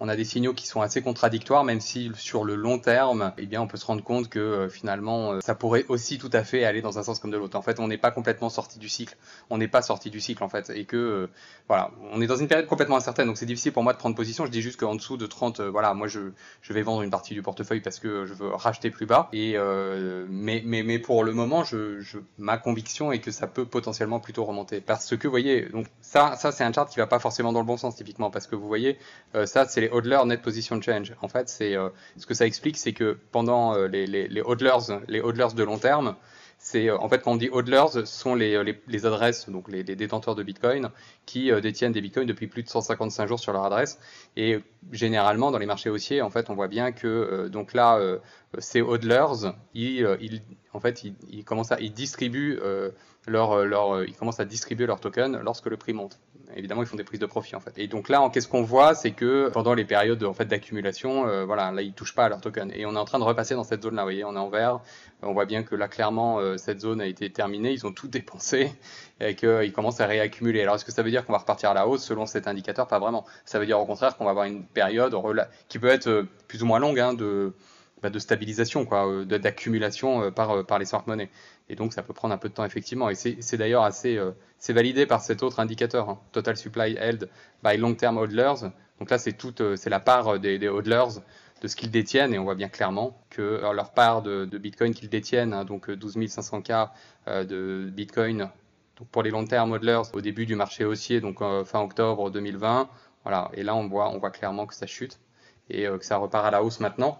on a des signaux qui sont assez contradictoires, même si sur le long terme, eh bien, on peut se rendre compte que euh, finalement, euh, ça pourrait aussi tout à fait aller dans un sens comme de l'autre. En fait, on n'est pas complètement sorti du cycle. On n'est pas sorti du cycle, en fait. Et que, euh, voilà, on est dans une période complètement incertaine. Donc, c'est difficile pour moi de prendre position. Je dis juste qu'en dessous de 30, voilà, moi, je, je, vais vendre une partie du portefeuille parce que je veux racheter plus bas. Et, mais, mais, mais pour le moment, je, je, ma conviction est que ça peut potentiellement plutôt remonter. Parce que, vous voyez, donc, ça, ça c'est un chart qui va pas forcément dans le bon sens, typiquement. Parce que vous voyez, ça, c'est les les hodlers net position change. En fait, c'est euh, ce que ça explique, c'est que pendant euh, les, les, les, hodlers, de long terme, c'est euh, en fait quand on dit hodlers, ce sont les, les, adresses, donc les, détenteurs de Bitcoin, qui détiennent des Bitcoins depuis plus de 155 jours sur leur adresse. Et généralement dans les marchés haussiers, en fait, on voit bien que donc là, ces hodlers, ils, en fait, à ils leur, leur ils commencent à distribuer leurs tokens lorsque le prix monte évidemment, ils font des prises de profit en fait. Et donc là, qu'est-ce qu'on voit, c'est que pendant les périodes en fait d'accumulation, euh, voilà, là ils touchent pas à leur token. Et on est en train de repasser dans cette zone-là. Vous voyez, on est en vert. On voit bien que là, clairement, euh, cette zone a été terminée. Ils ont tout dépensé et qu'ils commencent à réaccumuler. Alors, est-ce que ça veut dire qu'on va repartir à la hausse selon cet indicateur Pas vraiment. Ça veut dire au contraire qu'on va avoir une période qui peut être euh, plus ou moins longue hein, de bah, de stabilisation, quoi, euh, d'accumulation euh, par, euh, par les smart-monnaies. Et donc, ça peut prendre un peu de temps, effectivement. Et c'est d'ailleurs assez c'est validé par cet autre indicateur, hein. Total Supply Held by Long-Term holders. Donc là, c'est toute c'est la part des, des hodlers de ce qu'ils détiennent et on voit bien clairement que leur part de, Bitcoin qu'ils détiennent, hein, donc 12 500K de Bitcoin donc pour les long terme holders au début du marché haussier, donc fin octobre 2020, voilà, et là on voit, on voit clairement que ça chute et que ça repart à la hausse maintenant.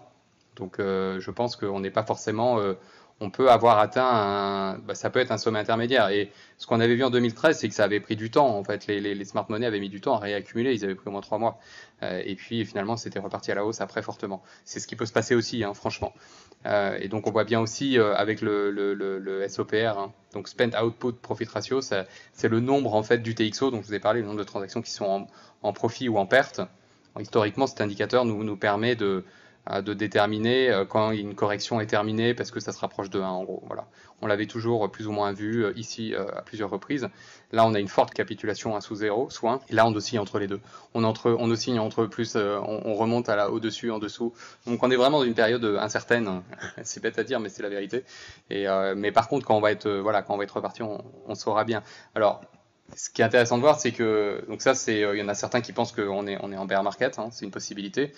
Donc euh, je pense qu'on n'est pas forcément, euh, on peut avoir atteint, un, bah, ça peut être un sommet intermédiaire. Et ce qu'on avait vu en 2013, c'est que ça avait pris du temps. En fait, les, smart monnaies avaient mis du temps à réaccumuler. Ils avaient pris au moins trois mois. Euh, et puis finalement, c'était reparti à la hausse après fortement. C'est ce qui peut se passer aussi, hein, franchement. et donc on voit bien aussi avec le, SOPR, hein. donc Spend Output Profit Ratio, c'est le nombre en fait du TXO dont je vous ai parlé, le nombre de transactions qui sont en, en profit ou en perte. Historiquement, cet indicateur nous, nous permet de, de déterminer euh, quand une correction est terminée parce que ça se rapproche de 1 en gros. Voilà. On l'avait toujours euh, plus ou moins vu euh, ici à plusieurs reprises. Là, on a une forte capitulation à hein, sous 0, soit 1. Et là, on oscille entre les deux. On, entre, on oscille entre plus, on, remonte à au-dessus, en dessous. Donc, on est vraiment dans une période incertaine. c'est bête à dire, mais c'est la vérité. Et, mais par contre, quand on va être, voilà, quand on va être reparti, on, saura bien. Alors, ce qui est intéressant de voir, c'est que donc ça, c'est il y en a certains qui pensent qu'on est on est en bear market, hein, c'est une possibilité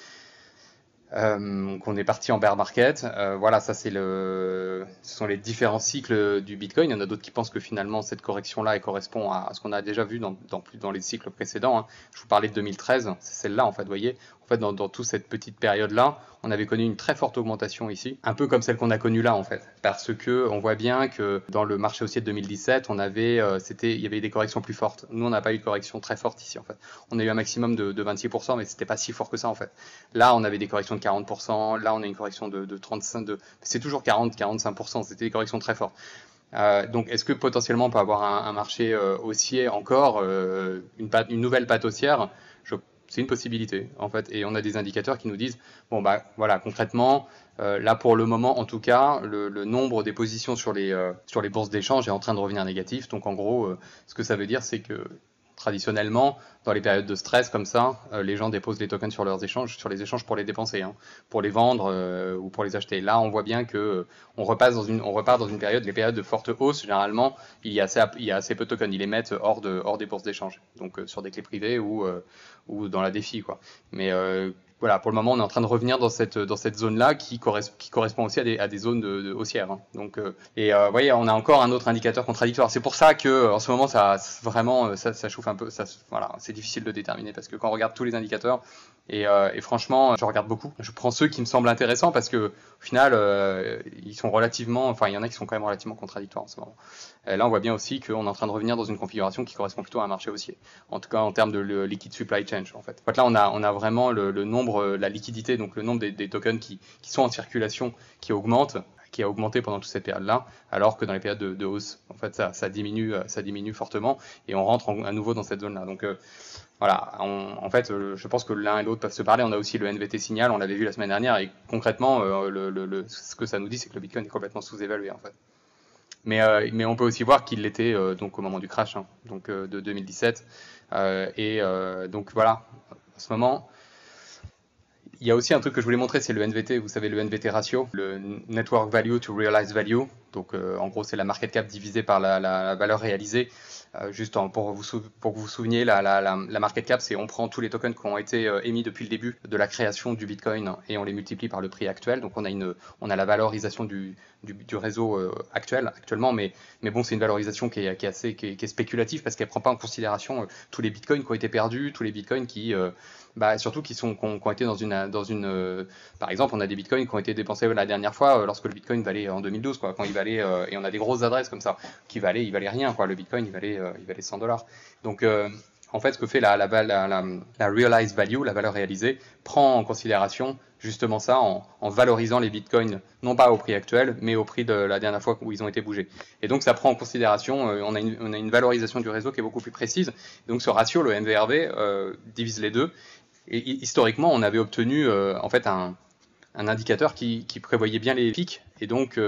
euh, qu'on est parti en bear market. Euh, voilà, ça c'est le, ce sont les différents cycles du Bitcoin. Il y en a d'autres qui pensent que finalement cette correction-là correspond à, ce qu'on a déjà vu dans, dans les cycles précédents. Hein. Je vous parlais de 2013, c'est celle-là en fait, vous voyez, en fait, dans, toute cette petite période-là, on avait connu une très forte augmentation ici, un peu comme celle qu'on a connue là en fait, parce que on voit bien que dans le marché haussier de 2017, on avait, euh, c'était, il y avait des corrections plus fortes. Nous, on n'a pas eu de correction très forte ici en fait. On a eu un maximum de, 26%, mais c'était pas si fort que ça en fait. Là, on avait des corrections de 40%. Là, on a une correction de, 35, c'est toujours 40, 45%. C'était des corrections très fortes. Euh, donc, est-ce que potentiellement on peut avoir un, marché euh, haussier encore, une, une nouvelle pâte haussière c'est une possibilité en fait. Et on a des indicateurs qui nous disent, bon bah voilà, concrètement, euh, là pour le moment en tout cas, le, nombre des positions sur les, euh, sur les bourses d'échange est en train de revenir négatif. Donc en gros, euh, ce que ça veut dire, c'est que traditionnellement, dans les périodes de stress comme ça, euh, les gens déposent les tokens sur leurs échanges, sur les échanges pour les dépenser, hein. pour les vendre euh, ou pour les acheter. Là, on voit bien que euh, on repasse dans une, on repart dans une période, les périodes de forte hausse, généralement, il y a assez, il y a assez peu de tokens, ils les mettent hors des bourses d'échange, donc sur des clés privées ou ou dans la défi quoi. Mais voilà, pour le moment, on est en train de revenir dans cette, dans cette zone-là qui, correspond, qui correspond aussi à des, à des zones de, haussières. Hein. Donc, euh, et euh, voyez, on a encore un autre indicateur contradictoire. C'est pour ça que, euh, en ce moment, ça vraiment, euh, ça, chauffe un peu. Ça, voilà, c'est difficile de déterminer parce que quand on regarde tous les indicateurs, et, franchement, je regarde beaucoup. Je prends ceux qui me semblent intéressants parce que, au final, ils sont relativement, enfin, il y en a qui sont quand même relativement contradictoires en ce moment. là, on voit bien aussi qu'on est en train de revenir dans une configuration qui correspond plutôt à un marché haussier. En tout cas, en termes de liquid supply change, en fait. là, on a, on a vraiment le, le nombre euh, la liquidité, donc le nombre des, tokens qui, qui, sont en circulation qui augmente, qui a augmenté pendant toute cette période-là, alors que dans les périodes de, hausse, en fait, ça, ça, diminue, euh, ça diminue fortement et on rentre à nouveau dans cette zone-là. Donc euh, voilà, en fait, je pense que l'un et l'autre peuvent se parler. On a aussi le NVT signal, on l'avait vu la semaine dernière, et concrètement, le, le, ce que ça nous dit, c'est que le Bitcoin est complètement sous-évalué, en fait. Mais, mais, on peut aussi voir qu'il l'était donc au moment du crash, hein, donc de 2017. et donc voilà, en ce moment, il y a aussi un truc que je voulais montrer, c'est le NVT, vous savez, le NVT ratio, le Network Value to Realized Value. Donc euh, en gros, c'est la market cap divisée par la, valeur réalisée. Euh, juste pour, vous pour que vous vous souveniez, la, la market cap, c'est on prend tous les tokens qui ont été euh, émis depuis le début de la création du Bitcoin et on les multiplie par le prix actuel. Donc on a, une, on a la valorisation du, du, réseau actuel actuellement, mais, mais bon, c'est une valorisation qui est, qui est assez qui est, spéculative parce qu'elle prend pas en considération tous les Bitcoins qui ont été perdus, tous les Bitcoins qui bah, surtout qui sont qui ont, été dans une dans une par exemple, on a des Bitcoins qui ont été dépensés la dernière fois lorsque le Bitcoin valait en 2012 quoi, quand il euh, et on a des grosses adresses comme ça qui valaient il valait rien quoi le Bitcoin il valait euh, il valait 100 dollars donc euh, en fait, ce que fait la, la, la, realized value, la valeur réalisée, prend en considération justement ça en, valorisant les bitcoins, non pas au prix actuel, mais au prix de la dernière fois où ils ont été bougés. Et donc, ça prend en considération, on, a une, valorisation du réseau qui est beaucoup plus précise. Donc, ce ratio, le MVRV, divise les deux. Et historiquement, on avait obtenu en fait un, indicateur qui, qui, prévoyait bien les pics. Et donc,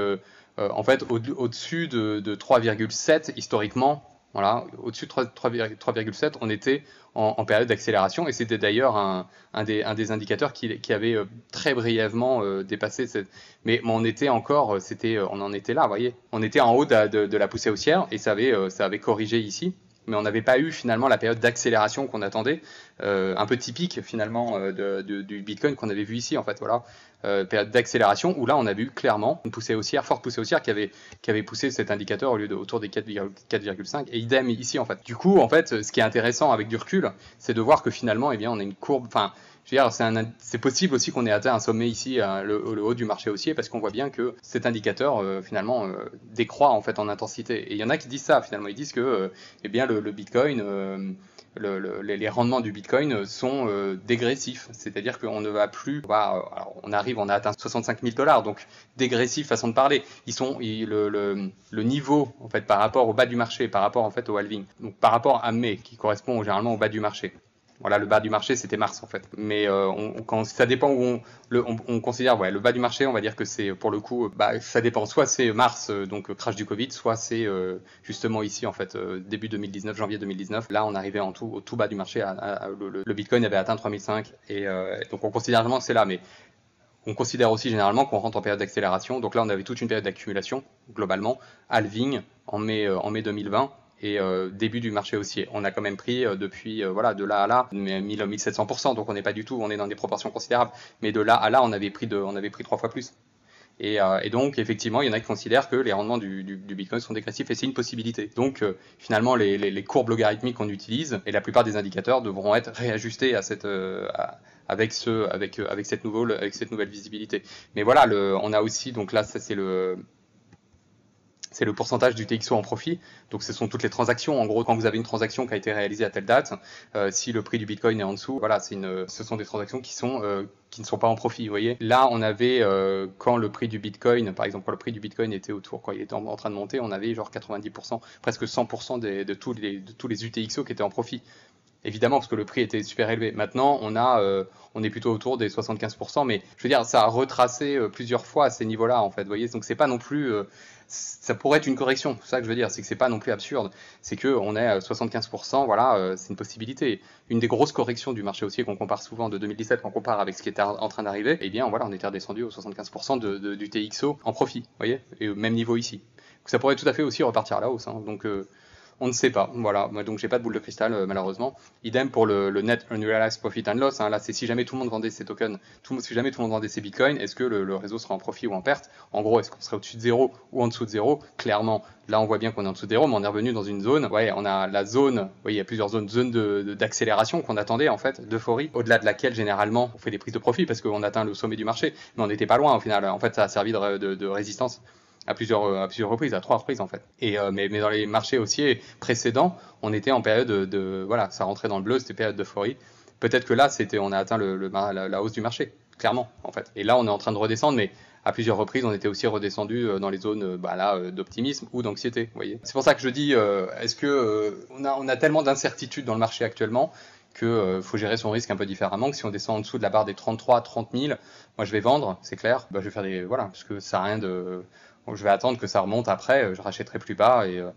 euh, en fait, au-dessus de, 3,7 historiquement, voilà, au-dessus de 3,7, on était en, période d'accélération et c'était d'ailleurs un, des, indicateurs qui, avait euh, très brièvement euh, dépassé. Cette... Mais, on était encore, on en était là, vous voyez. On était en haut de, la poussée haussière et ça avait corrigé ici mais on n'avait pas eu finalement la période d'accélération qu'on attendait, euh, un peu typique finalement euh, du Bitcoin qu'on avait vu ici en fait, voilà, euh, période d'accélération où là on a vu clairement une poussée haussière, forte poussée haussière qui avait, qui avait poussé cet indicateur au lieu de autour des 4,5 et idem ici en fait. Du coup en fait ce qui est intéressant avec du recul c'est de voir que finalement eh bien on a une courbe, enfin c'est possible aussi qu'on ait atteint un sommet ici, euh, le, haut du marché haussier, parce qu'on voit bien que cet indicateur euh, finalement euh, décroît en fait en intensité. Et il y en a qui disent ça finalement, ils disent que eh bien le, Bitcoin les rendements du Bitcoin sont dégressifs, c'est-à-dire qu'on ne va plus, on arrive, on a atteint 65 000 dollars, donc dégressif façon de parler. Ils sont le, le, niveau en fait par rapport au bas du marché, par rapport en fait au halving, donc par rapport à mai qui correspond généralement au bas du marché. Voilà, le bas du marché, c'était mars en fait. Mais euh, quand, ça dépend où on, considère. Ouais, le bas du marché, on va dire que c'est pour le coup, bah, ça dépend. Soit c'est mars, euh, donc euh, crash du Covid, soit c'est justement ici en fait, début 2019, janvier 2019. Là, on arrivait en tout, au tout bas du marché. le, Bitcoin avait atteint 3005 et donc on considère vraiment que c'est là. Mais on considère aussi généralement qu'on rentre en période d'accélération. Donc là, on avait toute une période d'accumulation globalement, halving en mai, en mai 2020 et euh, début du marché haussier. On a quand même pris euh, depuis euh, voilà de là à là 1000 1700 donc on n'est pas du tout, on est dans des proportions considérables. Mais de là à là, on avait pris de, on avait pris trois fois plus. Et, donc, effectivement, il y en a qui considèrent que les rendements du, Bitcoin sont dégressifs et c'est une possibilité. Donc, finalement, les, courbes logarithmiques qu'on utilise et la plupart des indicateurs devront être réajustés à cette, avec, ce, avec, avec, cette nouvelle, avec cette nouvelle visibilité. Mais voilà, le, on a aussi, donc là, ça c'est le c'est le pourcentage du TXO en profit. Donc ce sont toutes les transactions. En gros, quand vous avez une transaction qui a été réalisée à telle date, euh, si le prix du Bitcoin est en dessous, voilà, c'est une, ce sont des transactions qui sont euh, qui ne sont pas en profit. Vous voyez, là, on avait euh, quand le prix du Bitcoin, par exemple, le prix du Bitcoin était autour, quand il était en, train de monter, on avait genre 90%, presque 100% des, de tous les de tous les UTXO qui étaient en profit évidemment, parce que le prix était super élevé. Maintenant, on, a, euh, on est plutôt autour des 75%, mais je veux dire, ça a retracé euh, plusieurs fois à ces niveaux-là, en fait, vous voyez. Donc, c'est pas non plus. Euh, ça pourrait être une correction, c'est ça que je veux dire, c'est que c'est pas non plus absurde. C'est qu'on est à 75%, voilà, c'est une possibilité. Une des grosses corrections du marché haussier qu'on compare souvent de 2017, qu'on compare avec ce qui est en train d'arriver, eh bien, voilà, on était redescendu aux 75% du TXO en profit, vous voyez, et au même niveau ici. ça pourrait tout à fait aussi repartir là-haut. hausse. Hein. Donc, on ne sait pas. Voilà, moi donc j'ai pas de boule de cristal euh, malheureusement. Idem pour le, net unrealized profit and loss. Hein. Là, c'est si jamais tout le monde vendait ses tokens, tout, si jamais tout le monde vendait ses bitcoins, est-ce que le, réseau sera en profit ou en perte En gros, est-ce qu'on serait au-dessus de zéro ou en dessous de zéro Clairement, là on voit bien qu'on est en dessous de zéro, mais on est revenu dans une zone. Ouais, on a la zone. il y a plusieurs zones, zones d'accélération qu'on attendait en fait, d'euphorie, au-delà de laquelle généralement on fait des prises de profit parce qu'on atteint le sommet du marché. Mais on n'était pas loin au final. En fait, ça a servi de résistance à plusieurs, euh, à plusieurs reprises, à trois reprises en fait. Et, euh, mais, mais, dans les marchés haussiers précédents, on était en période de, voilà, ça rentrait dans le bleu, c'était période d'euphorie. Peut-être que là, c'était, on a atteint le, la, hausse du marché, clairement en fait. Et là, on est en train de redescendre, mais à plusieurs reprises, on était aussi redescendu euh, dans les zones bah, là d'optimisme ou d'anxiété. vous Voyez. C'est pour ça que je dis, est-ce que on, a, on a tellement d'incertitudes dans le marché actuellement qu'il faut gérer son risque un peu différemment, que si on descend en dessous de la barre des 33 30 000, moi je vais vendre, c'est clair, bah, je vais faire des... Voilà, parce que ça rien de je vais attendre que ça remonte après, euh, je rachèterai plus bas et, euh,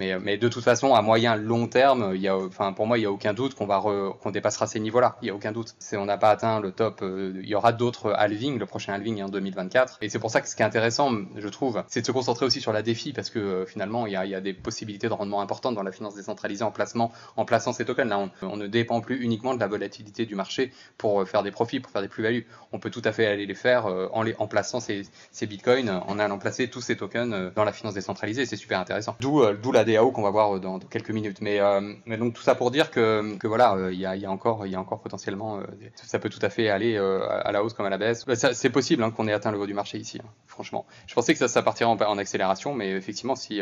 euh, mais, de toute façon, à moyen long terme, enfin, pour moi, il n'y a aucun doute qu'on qu'on dépassera ces niveaux-là. Il n'y a aucun doute. On n'a pas atteint le top. Euh, il y aura d'autres halving. Le prochain halving est en 2024. Et c'est pour ça que ce qui est intéressant, je trouve, c'est de se concentrer aussi sur la défi parce que euh, finalement, il y, a, des possibilités de rendement importantes dans la finance décentralisée en, placement, en plaçant ces tokens. on, ne dépend plus uniquement de la volatilité du marché pour faire des profits, pour faire des plus-values. On peut tout à fait aller les faire en, les, plaçant ces, ces bitcoins, en allant placer tous ces tokens dans la finance décentralisée. C'est super intéressant. D'où la la DAO qu'on va voir euh, dans, quelques minutes. Mais, euh, mais, donc tout ça pour dire que, voilà, euh, il y a, encore, y a encore potentiellement, ça peut tout à fait aller à la hausse comme à la baisse. Bah, c'est possible hein, qu'on ait atteint le haut du marché ici, hein, franchement. Je pensais que ça, ça en, en accélération, mais effectivement, si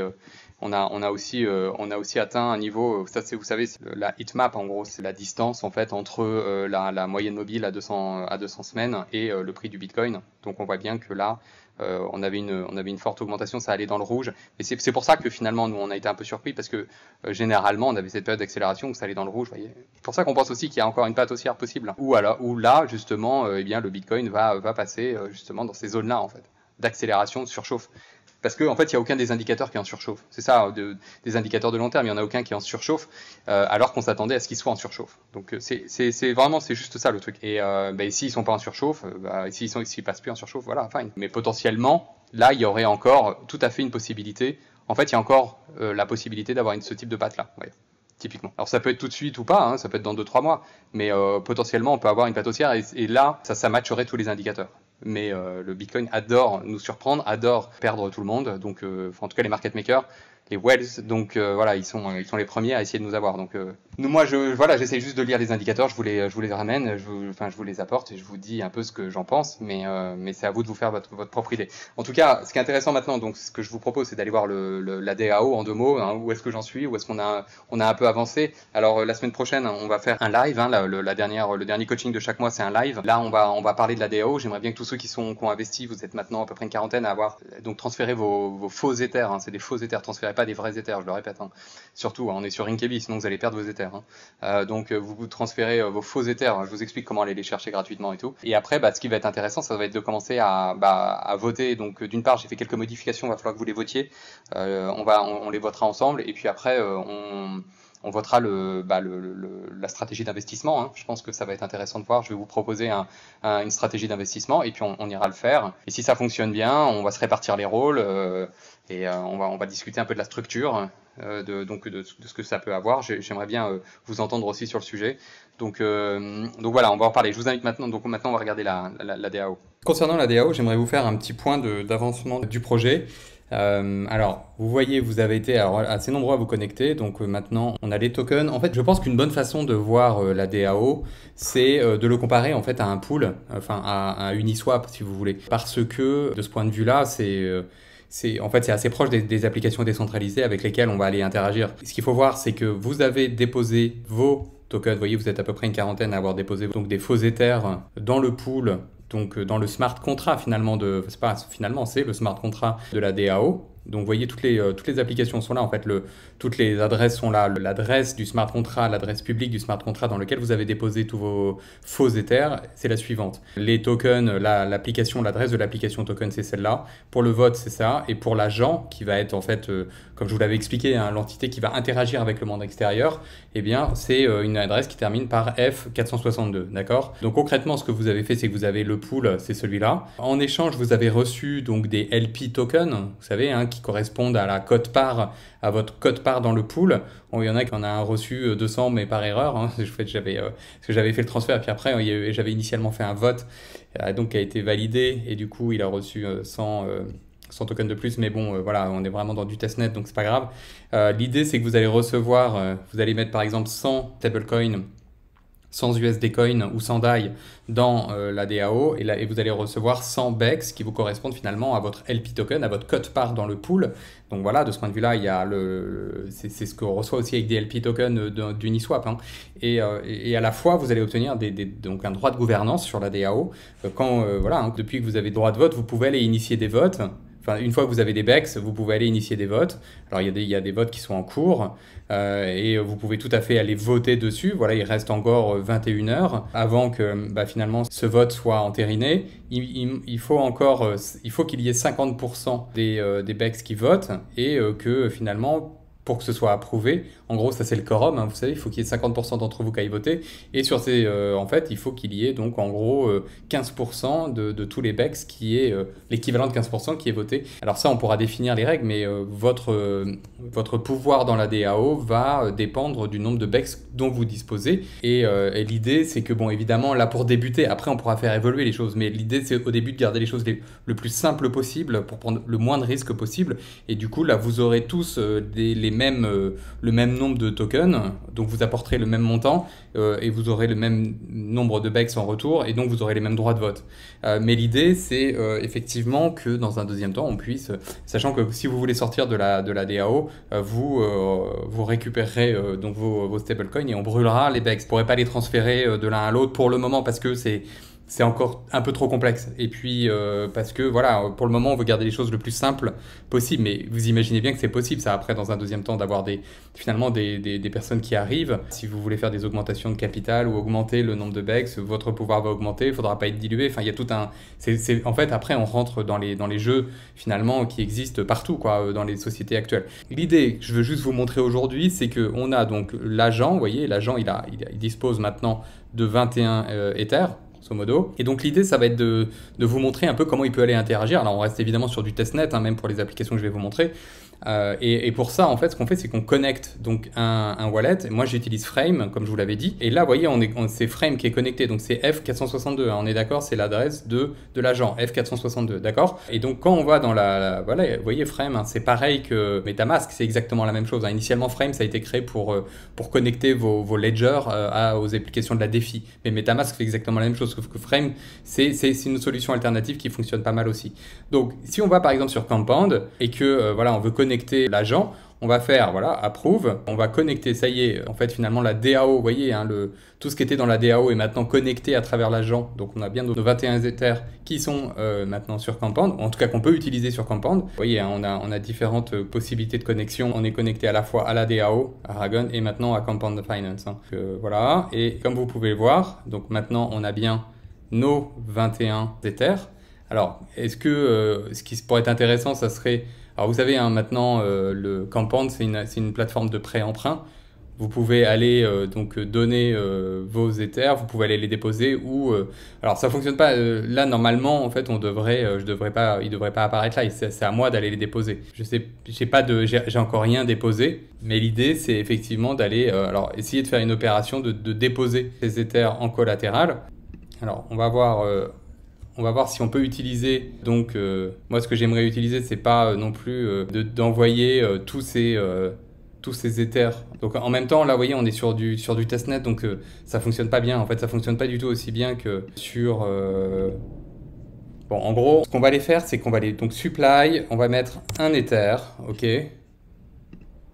on a, on a aussi, on a aussi atteint un niveau. Ça, c'est, vous savez, la map en gros, c'est la distance en fait entre la, moyenne mobile à 200 à 200 semaines et le prix du Bitcoin. Donc on voit bien que là, euh, on, avait une, on avait une forte augmentation, ça allait dans le rouge. Et c'est pour ça que finalement, nous, on a été un peu surpris parce que euh, généralement, on avait cette période d'accélération où ça allait dans le rouge. C'est pour ça qu'on pense aussi qu'il y a encore une patte haussière possible. Ou alors, où là, justement, euh, eh bien, le Bitcoin va, passer justement dans ces zones-là, en fait, d'accélération, de surchauffe parce qu'en en fait, il n'y a aucun des indicateurs qui est en surchauffe. C'est ça, des indicateurs de long terme, il n'y en a aucun qui est en surchauffe, euh, alors qu'on s'attendait à ce qu'ils soient en surchauffe. Donc euh, c'est vraiment, c'est juste ça le truc. Et euh, ils ben, s'ils ne sont pas en surchauffe, euh, bah, s'ils ne passent plus en surchauffe, voilà, fine. Mais potentiellement, là, il y aurait encore tout à fait une possibilité. En fait, il y a encore la possibilité d'avoir ce type de pâte-là, typiquement. Alors ça peut être tout de suite ou pas, hein, ça peut être dans 2-3 mois, mais potentiellement, on peut avoir une pâte haussière et, là, ça, ça matcherait tous les indicateurs mais euh, le Bitcoin adore nous surprendre, adore perdre tout le monde. Donc, euh, en tout cas, les market makers les Wells. Donc euh, voilà, ils sont, ils sont les premiers à essayer de nous avoir. Donc euh, nous moi, je, voilà, j'essaie juste de lire les indicateurs, je vous les, je vous les ramène, je vous, enfin, je vous les apporte et je vous dis un peu ce que j'en pense, mais, euh, mais c'est à vous de vous faire votre, propre idée. En tout cas, ce qui est intéressant maintenant, donc ce que je vous propose, c'est d'aller voir le, la DAO en deux mots, hein, où est-ce que j'en suis, où est-ce qu'on a, on a un peu avancé. Alors la semaine prochaine, on va faire un live, hein, la, dernière, le dernier coaching de chaque mois, c'est un live. Là, on va, on va parler de la DAO. J'aimerais bien que tous ceux qui sont qui ont investi, vous êtes maintenant à peu près une quarantaine à avoir donc transféré vos, vos faux éthers, hein, c'est des faux éthers transférés des vrais éthers, je le répète. Hein. Surtout, hein, on est sur Inkebi, sinon vous allez perdre vos éthers hein. euh, donc vous, euh, vous transférez euh, vos faux éthers je vous explique comment aller les chercher gratuitement et tout. Et après, bah, ce qui va être intéressant, ça va être de commencer à, bah, à voter. Donc d'une part, j'ai fait quelques modifications, il va falloir que vous les votiez. on, va, on, les votera ensemble, et puis après, on on votera bah, la stratégie d'investissement. Hein. Je pense que ça va être intéressant de voir. Je vais vous proposer une stratégie d'investissement et puis on, ira le faire. Et si ça fonctionne bien, on va se répartir les rôles euh, et euh, on, va, discuter un peu de la structure. Euh, de, donc de, ce que ça peut avoir. J'aimerais bien vous entendre aussi sur le sujet. Donc, donc voilà, on va en parler. Je vous invite maintenant. Donc maintenant, on va regarder la, la, la DAO. Concernant la DAO, j'aimerais vous faire un petit point d'avancement du projet. Euh, alors, vous voyez, vous avez été assez nombreux à vous connecter, donc euh, maintenant on a les tokens. En fait, je pense qu'une bonne façon de voir euh, la DAO, c'est de le comparer en fait à un pool, enfin à, un Uniswap si vous voulez, parce que de ce point de vue-là, c'est en fait c'est assez proche des, applications décentralisées avec lesquelles on va aller interagir. Ce qu'il faut voir, c'est que vous avez déposé vos tokens. Vous voyez, vous êtes à peu près une quarantaine à avoir déposé donc des faux Ethers dans le pool donc euh, dans le smart contract finalement de, c'est finalement, c'est le smart contract de la DAO donc vous voyez, toutes les, euh, toutes les applications sont là, en fait, le, toutes les adresses sont là, l'adresse du smart contract, l'adresse publique du smart contract dans lequel vous avez déposé tous vos faux Ethers, c'est la suivante. Les tokens, l'application, l'adresse de l'application token, c'est celle-là. Pour le vote, c'est ça. Et pour l'agent, qui va être en fait, euh, comme je vous l'avais expliqué, hein, l'entité qui va interagir avec le monde extérieur, eh bien, c'est euh, une adresse qui termine par F462, d'accord Donc concrètement, ce que vous avez fait, c'est que vous avez le pool, c'est celui-là. En échange, vous avez reçu donc des LP tokens, vous savez, hein, qui correspondent à la cote-part, à votre cote-part dans le pool. il y en a qui en a reçu 200, euh, mais par erreur. Hein. je j'avais, euh, que j'avais fait le transfert, et puis après, j'avais initialement fait un vote, euh, donc qui a été validé, et du coup, il a reçu 100. 100 tokens de plus, mais bon, voilà, on est vraiment dans du testnet, donc c'est pas grave. L'idée, c'est que vous allez recevoir, vous allez mettre par exemple 100 stablecoins sans USD Coin ou sans DAI dans euh, la DAO et, là, et, vous allez recevoir 100 BEX qui vous correspondent finalement à votre LP token, à votre cote-part dans le pool. Donc voilà, de ce point de vue-là, il y le, c'est, ce qu'on reçoit aussi avec des LP tokens euh, d'Uniswap. Hein. Euh, et, à la fois, vous allez obtenir des, donc un droit de gouvernance sur la DAO. Quand, voilà, hein, depuis que vous avez droit de vote, vous pouvez aller initier des votes une fois que vous avez des BEX, vous pouvez aller initier des votes. Alors, il y a des, il y des votes qui sont en cours euh, et vous pouvez tout à fait aller voter dessus. Voilà, il reste encore 21 euh, heures avant que bah, finalement ce vote soit entériné. Il, faut encore, euh, il faut qu'il y ait 50% des, BECS des BEX qui votent et que finalement pour que ce soit approuvé. En gros, ça c'est le quorum, hein, vous savez, il faut qu'il y ait 50% d'entre vous qui aillent voter. Et sur ces, euh, en fait, il faut qu'il y ait donc en gros 15% euh, de, de, tous les BEX qui est euh, l'équivalent de 15% qui est voté. Alors ça, on pourra définir les règles, mais votre, votre pouvoir dans la DAO va dépendre du nombre de BEX dont vous disposez. Et, l'idée, c'est que, bon, évidemment, là pour débuter, après on pourra faire évoluer les choses, mais l'idée c'est au début de garder les choses le plus simple possible pour prendre le moins de risques possible. Et du coup, là, vous aurez tous des, les même euh, le même nombre de tokens, donc vous apporterez le même montant euh, et vous aurez le même nombre de BEX en retour et donc vous aurez les mêmes droits de vote. Euh, mais l'idée, c'est effectivement que dans un deuxième temps, on puisse, sachant que si vous voulez sortir de la, de la DAO, vous, vous récupérerez donc vos, vos stablecoins et on brûlera les BEX. Vous ne pourrez pas les transférer de l'un à l'autre pour le moment parce que c'est c'est encore un peu trop complexe. Et puis, euh, parce que voilà, pour le moment, on veut garder les choses le plus simples possible. Mais vous imaginez bien que c'est possible, ça, après, dans un deuxième temps, d'avoir des, finalement des, personnes qui arrivent. Si vous voulez faire des augmentations de capital ou augmenter le nombre de BEX, votre pouvoir va augmenter, il faudra pas être dilué. Enfin, il y a tout un. En fait, après, on rentre dans les, dans les jeux, finalement, qui existent partout, quoi, euh, dans les sociétés actuelles. L'idée je veux juste vous montrer aujourd'hui, c'est qu'on a donc l'agent, vous voyez, l'agent, il, a, il, dispose maintenant de 21 euh, modo. Et donc l'idée, ça va être de, de, vous montrer un peu comment il peut aller interagir. Alors on reste évidemment sur du testnet, net hein, même pour les applications que je vais vous montrer. Euh, et, pour ça, en fait, ce qu'on fait, c'est qu'on connecte donc un, wallet. Moi, j'utilise Frame, comme je vous l'avais dit. Et là, vous voyez, on est, c'est Frame qui est connecté. Donc, c'est F462. Hein. on est d'accord, c'est l'adresse de, de l'agent, F462. D'accord Et donc, quand on va dans la. voilà, vous voyez, Frame, hein, c'est pareil que MetaMask, c'est exactement la même chose. Hein. Initialement, Frame, ça a été créé pour, euh, pour connecter vos, vos ledgers euh, à, aux applications de la défi. Mais MetaMask fait exactement la même chose, sauf que Frame, c'est, c'est, une solution alternative qui fonctionne pas mal aussi. Donc, si on va par exemple sur Compound et que, voilà, on veut connecter l'agent, on va faire, voilà, approuve on va connecter, ça y est, en fait finalement la DAO, voyez, hein, le, tout ce qui était dans la DAO est maintenant connecté à travers l'agent, donc on a bien nos 21 Ethers qui sont euh, maintenant sur Compound, en tout cas qu'on peut utiliser sur Compound, vous voyez, hein, on, a, on a différentes euh, possibilités de connexion, on est connecté à la fois à la DAO, à Aragon, et maintenant à Compound Finance, hein. euh, voilà, et comme vous pouvez le voir, donc maintenant on a bien nos 21 Ethers, alors, est-ce que ce qui pourrait être intéressant, ça serait alors vous savez, hein, maintenant, euh, le campant c'est une, plateforme de prêt-emprunt. Vous pouvez aller euh, donc euh, donner vos Ethers, vous pouvez aller les déposer ou... alors ça fonctionne pas. là, normalement, en fait, on devrait, je devrais pas, il devrait pas apparaître là. C'est à moi d'aller les déposer. Je sais, j'ai pas de, j'ai encore rien déposé. Mais l'idée, c'est effectivement d'aller, alors essayer de faire une opération de, déposer les Ethers en collatéral. Alors, on va voir on va voir si on peut utiliser. Donc, euh, moi, ce que j'aimerais utiliser, c'est pas euh, non plus euh, d'envoyer tous ces tous ces éthers. Donc en même temps, là, vous voyez, on est sur du, sur du testnet, donc ça fonctionne pas bien. En fait, ça fonctionne pas du tout aussi bien que sur. Bon, en gros, ce qu'on va aller faire, c'est qu'on va aller donc supply, on va mettre un ether, ok.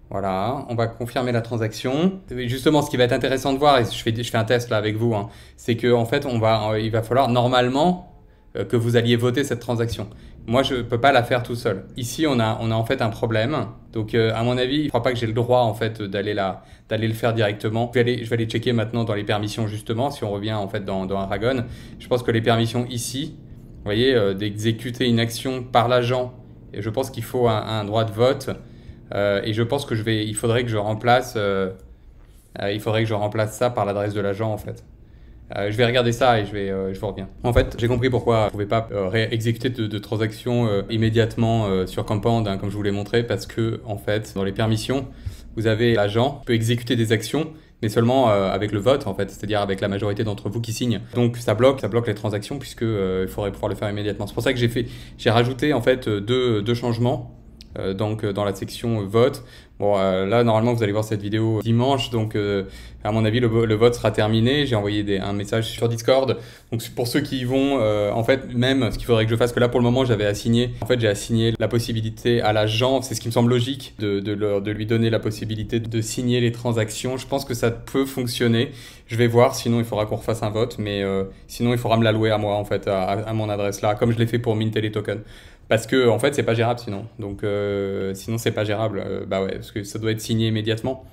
Voilà, on va confirmer la transaction. justement, ce qui va être intéressant de voir, et je fais, je fais un test là avec vous, hein, c'est que en fait, on va, il va falloir normalement euh, que vous alliez voter cette transaction. Moi, je ne peux pas la faire tout seul. Ici, on a, on a en fait un problème. Donc, euh, à mon avis, je ne crois pas que j'ai le droit en fait d'aller d'aller le faire directement. Je vais, aller, je vais aller checker maintenant dans les permissions justement. Si on revient en fait dans, Aragon, je pense que les permissions ici, vous voyez, euh, d'exécuter une action par l'agent. Et je pense qu'il faut un, droit de vote. et je pense que je vais, il faudrait que je remplace, il faudrait que je remplace ça par l'adresse de l'agent en fait. Euh, je vais regarder ça et je vais, euh, je vous reviens. En fait, j'ai compris pourquoi je pouvais pas euh, réexécuter exécuter de, transactions immédiatement sur Compound, hein, comme je vous l'ai montré, parce que en fait, dans les permissions, vous avez l'agent peut exécuter des actions, mais seulement avec le vote en fait, c'est-à-dire avec la majorité d'entre vous qui signent. Donc ça bloque, ça bloque les transactions puisque il faudrait pouvoir le faire immédiatement. C'est pour ça que j'ai fait, j'ai rajouté en fait deux, deux changements donc dans la section vote Bon, euh, là, normalement, vous allez voir cette vidéo dimanche, donc euh, à mon avis, le, vote sera terminé. J'ai envoyé des, un message sur Discord. Donc pour ceux qui y vont, euh, en fait, même ce qu'il faudrait que je fasse, que là, pour le moment, j'avais assigné, en fait, j'ai assigné la possibilité à l'agent, c'est ce qui me semble logique, de, de, de, lui donner la possibilité de signer les transactions. Je pense que ça peut fonctionner. Je vais voir, sinon il faudra qu'on refasse un vote, mais sinon il faudra me l'allouer à moi, en fait, à, mon adresse là, comme je l'ai fait pour minter les tokens parce que en fait, c'est pas gérable sinon. Donc, euh, sinon, c'est pas gérable. Euh, bah ouais, parce que ça doit être signé immédiatement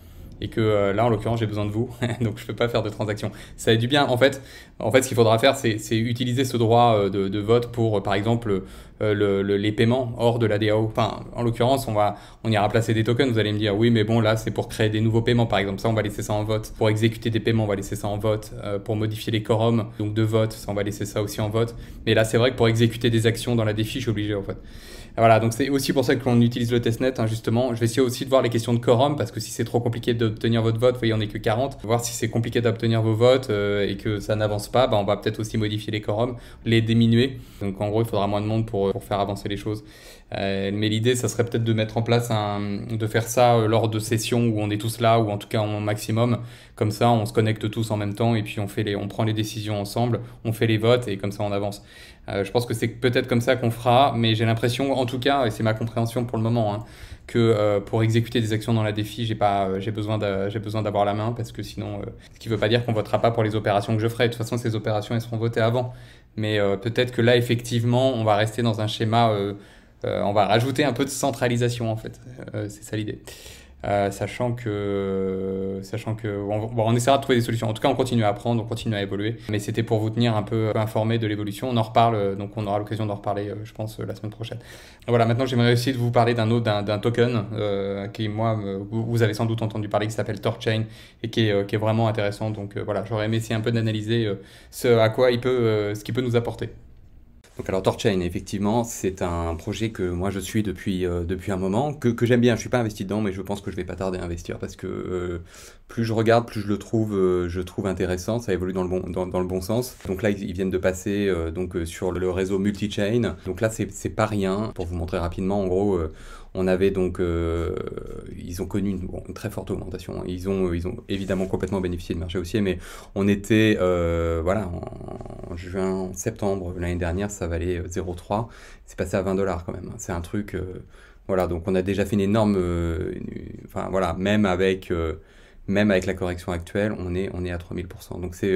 et que euh, là, en l'occurrence, j'ai besoin de vous, donc je ne peux pas faire de transaction. Ça a du bien. En fait, en fait ce qu'il faudra faire, c'est utiliser ce droit euh, de, vote pour, euh, par exemple, les paiements hors de la DAO. Enfin, en l'occurrence, on, va, on ira placer des tokens. Vous allez me dire, oui, mais bon, là, c'est pour créer des nouveaux paiements, par exemple. Ça, on va laisser ça en vote. Pour exécuter des paiements, on va laisser ça en vote. pour modifier les quorums, donc de vote, ça, on va laisser ça aussi en vote. Mais là, c'est vrai que pour exécuter des actions dans la défi, je suis obligé, en fait. Voilà, donc c'est aussi pour ça qu'on utilise le testnet, hein, justement. Je vais essayer aussi de voir les questions de quorum, parce que si c'est trop compliqué d'obtenir votre vote, vous voyez, on n'est que 40. Voir si c'est compliqué d'obtenir vos votes euh, et que ça n'avance pas, bah, on va peut-être aussi modifier les quorums, les diminuer. Donc en gros, il faudra moins de monde pour, pour faire avancer les choses. Euh, mais l'idée, ça serait peut-être de mettre en place un, de faire ça euh, lors de sessions où on est tous là, ou en tout cas au maximum. Comme ça, on se connecte tous en même temps et puis on fait les, on prend les décisions ensemble, on fait les votes et comme ça on avance. Euh, je pense que c'est peut-être comme ça qu'on fera, mais j'ai l'impression, en tout cas, et c'est ma compréhension pour le moment, hein, que euh, pour exécuter des actions dans la défi, j'ai pas, euh, j'ai besoin, j'ai besoin d'avoir la main parce que sinon, ce qui veut pas dire qu'on votera pas pour les opérations que je ferai. De toute façon, ces opérations, elles seront votées avant. Mais peut-être que là, effectivement, on va rester dans un schéma, on va rajouter un peu de centralisation en fait. c'est ça l'idée. Euh, sachant que, sachant que, on, on essaiera de trouver des solutions. En tout cas, on continue à apprendre, on continue à évoluer. Mais c'était pour vous tenir un peu, informé de l'évolution. On en reparle, euh, donc on aura l'occasion d'en reparler, euh, je pense, la semaine prochaine. Voilà. Maintenant, j'aimerais aussi vous parler d'un autre, d'un token qui, moi, vous, avez sans doute entendu parler, qui s'appelle Torchain et qui est, qui est, vraiment intéressant. Donc voilà, j'aurais aimé essayer un peu d'analyser ce à quoi il peut, ce qu'il peut nous apporter. Donc alors Torchain, effectivement, c'est un projet que moi je suis depuis, euh, depuis un moment, que, que j'aime bien, je ne suis pas investi dedans, mais je pense que je vais pas tarder à investir parce que euh, plus je regarde, plus je le trouve, euh, je trouve intéressant, ça évolue dans le bon, dans, le bon sens. Donc là, ils viennent de passer donc, sur le réseau multi-chain, donc là, c'est pas rien. Pour vous montrer rapidement, en gros, on avait donc, euh, ils ont connu une, très forte augmentation. Ils ont, euh, ils ont évidemment complètement bénéficié du marché haussier, mais on était, euh, voilà, en, juin, septembre l'année dernière, ça valait 0,3. C'est passé à 20 dollars quand même. C'est un truc, voilà. Donc on a déjà fait une énorme, enfin voilà, même avec même avec la correction actuelle, on est, on est à 3000%. Donc c'est,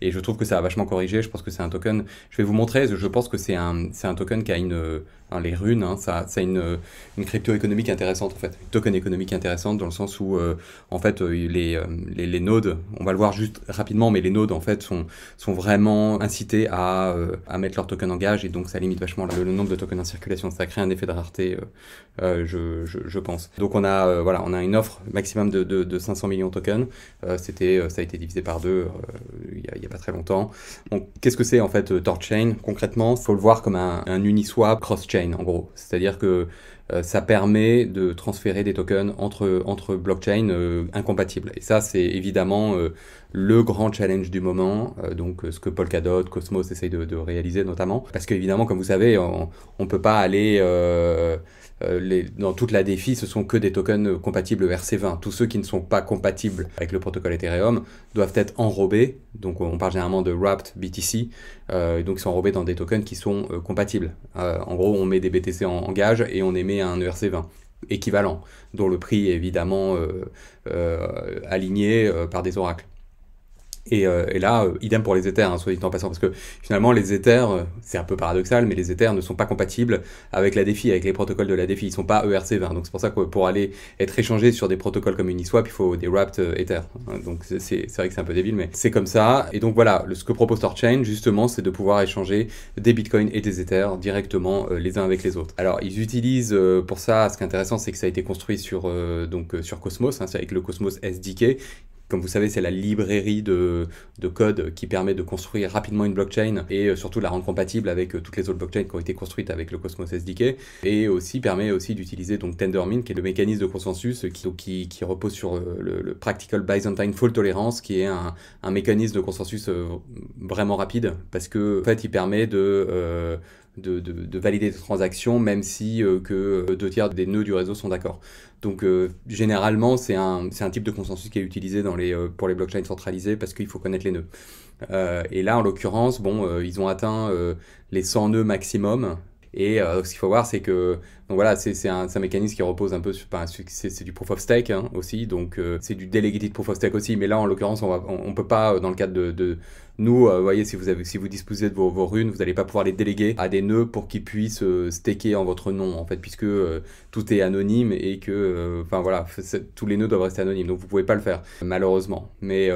et je trouve que ça a vachement corrigé. Je pense que c'est un token. Je vais vous montrer. Je pense que c'est c'est un token qui a une, les runes, hein, ça, ça, une, une crypto économique intéressante en fait, une token économique intéressante dans le sens où euh, en fait euh, les, euh, les, les, nodes, on va le voir juste rapidement, mais les nodes en fait sont, sont vraiment incités à, à mettre leur token en gage et donc ça limite vachement le, nombre de tokens en circulation, ça crée un effet de rareté, euh, je, je, je, pense. Donc on a voilà, on a une offre maximum de, de, de 500 millions de tokens, c'était ça a été divisé par deux il y a, a, pas très longtemps. Donc qu'est-ce que c'est en fait Torchain concrètement Faut le voir comme un, un Uniswap cross-chain en gros. C'est-à-dire que euh, ça permet de transférer des tokens entre, entre blockchains euh, incompatibles. Et ça, c'est évidemment euh, le grand challenge du moment, donc ce que Polkadot, Cosmos essaye de, réaliser notamment. Parce qu'évidemment, comme vous savez, on peut pas aller euh, dans toute la défi, ce sont que des tokens euh, compatibles ERC20. Tous ceux qui ne sont pas compatibles avec le protocole Ethereum doivent être enrobés. Donc on parle généralement de wrapped BTC. Euh, donc ils sont enrobés dans des tokens qui sont compatibles. en gros, on met des BTC en, en, gage et on émet un ERC20 équivalent, dont le prix est évidemment aligné par des oracles. Euh, et, là, euh, idem pour les éthers, hein, soit dit en passant, parce que finalement, les éthers, euh, c'est un peu paradoxal, mais les éthers ne sont pas compatibles avec la défi, avec les protocoles de la défi. Ils ne sont pas ERC20. Donc c'est pour ça que pour aller être échangé sur des protocoles comme Uniswap, il faut des wrapped Ethers. Hein, donc c'est vrai que c'est un peu débile, mais c'est comme ça. Et donc voilà, ce que propose Torchain, justement, c'est de pouvoir échanger des bitcoins et des éthers directement les uns avec les autres. Alors ils utilisent pour ça, ce qui est intéressant, c'est que ça a été construit sur, donc, sur Cosmos, hein, c'est avec le Cosmos SDK comme vous savez, c'est la librairie de, code qui permet de construire rapidement une blockchain et euh, surtout de la rendre compatible avec euh, toutes les autres blockchains qui ont été construites avec le Cosmos SDK et aussi permet aussi d'utiliser donc Tendermint qui est le mécanisme de consensus qui, qui, repose sur euh, le, Practical Byzantine Fault Tolerance qui est un, un mécanisme de consensus vraiment rapide parce que en fait il permet de de, de, valider des transactions, même si euh, que euh, deux tiers des nœuds du réseau sont d'accord. Donc euh, généralement, c'est un, un, type de consensus qui est utilisé dans les, pour les blockchains centralisées parce qu'il faut connaître les nœuds. et là, en l'occurrence, bon, ils ont atteint les 100 nœuds maximum. Et ce qu'il faut voir, c'est que donc voilà, c'est un, mécanisme qui repose un peu sur, c'est du proof of stake hein, aussi, donc c'est du delegated proof of stake aussi. Mais là, en l'occurrence, on, ne peut pas dans le cadre de nous, vous euh, voyez, si vous, avez, si vous disposez de vos, runes, vous n'allez pas pouvoir les déléguer à des nœuds pour qu'ils puissent euh, staker en votre nom, en fait, puisque euh, tout est anonyme et que, enfin voilà, tous les nœuds doivent rester anonymes. Donc vous pouvez pas le faire, malheureusement. Mais,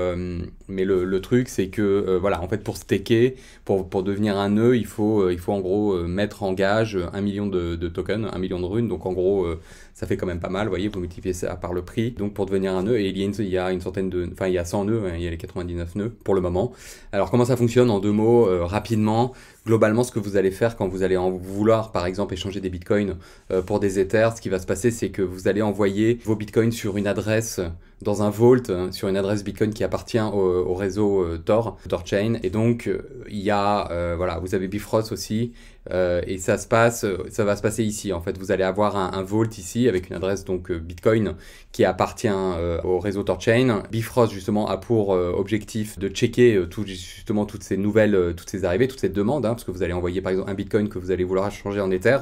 mais le, truc, c'est que, voilà, en fait, pour staker, pour, pour devenir un nœud, il faut, il faut en gros mettre en gage un million de, tokens, un million de runes. Donc en gros, ça fait quand même pas mal, vous voyez, vous multipliez ça par le prix, donc pour devenir un nœud, et il y a une, centaine de, enfin il y a 100 nœuds, hein, il y a les 99 nœuds pour le moment. Alors comment ça fonctionne en deux mots, euh, rapidement Globalement, ce que vous allez faire quand vous allez vouloir, par exemple, échanger des bitcoins euh, pour des Ethers, ce qui va se passer, c'est que vous allez envoyer vos bitcoins sur une adresse dans un vault hein, sur une adresse Bitcoin qui appartient au, réseau euh, Tor, Tor Chain. Et donc, il y a, voilà, vous avez Bifrost aussi. Euh, et ça se passe, euh, ça va se passer ici. En fait, vous allez avoir un, un vault ici avec une adresse donc euh, Bitcoin qui appartient au réseau Torchain. Bifrost justement a pour objectif de checker tout, justement toutes ces nouvelles, toutes ces arrivées, toutes ces demandes, hein, parce que vous allez envoyer par exemple un Bitcoin que vous allez vouloir changer en Ether.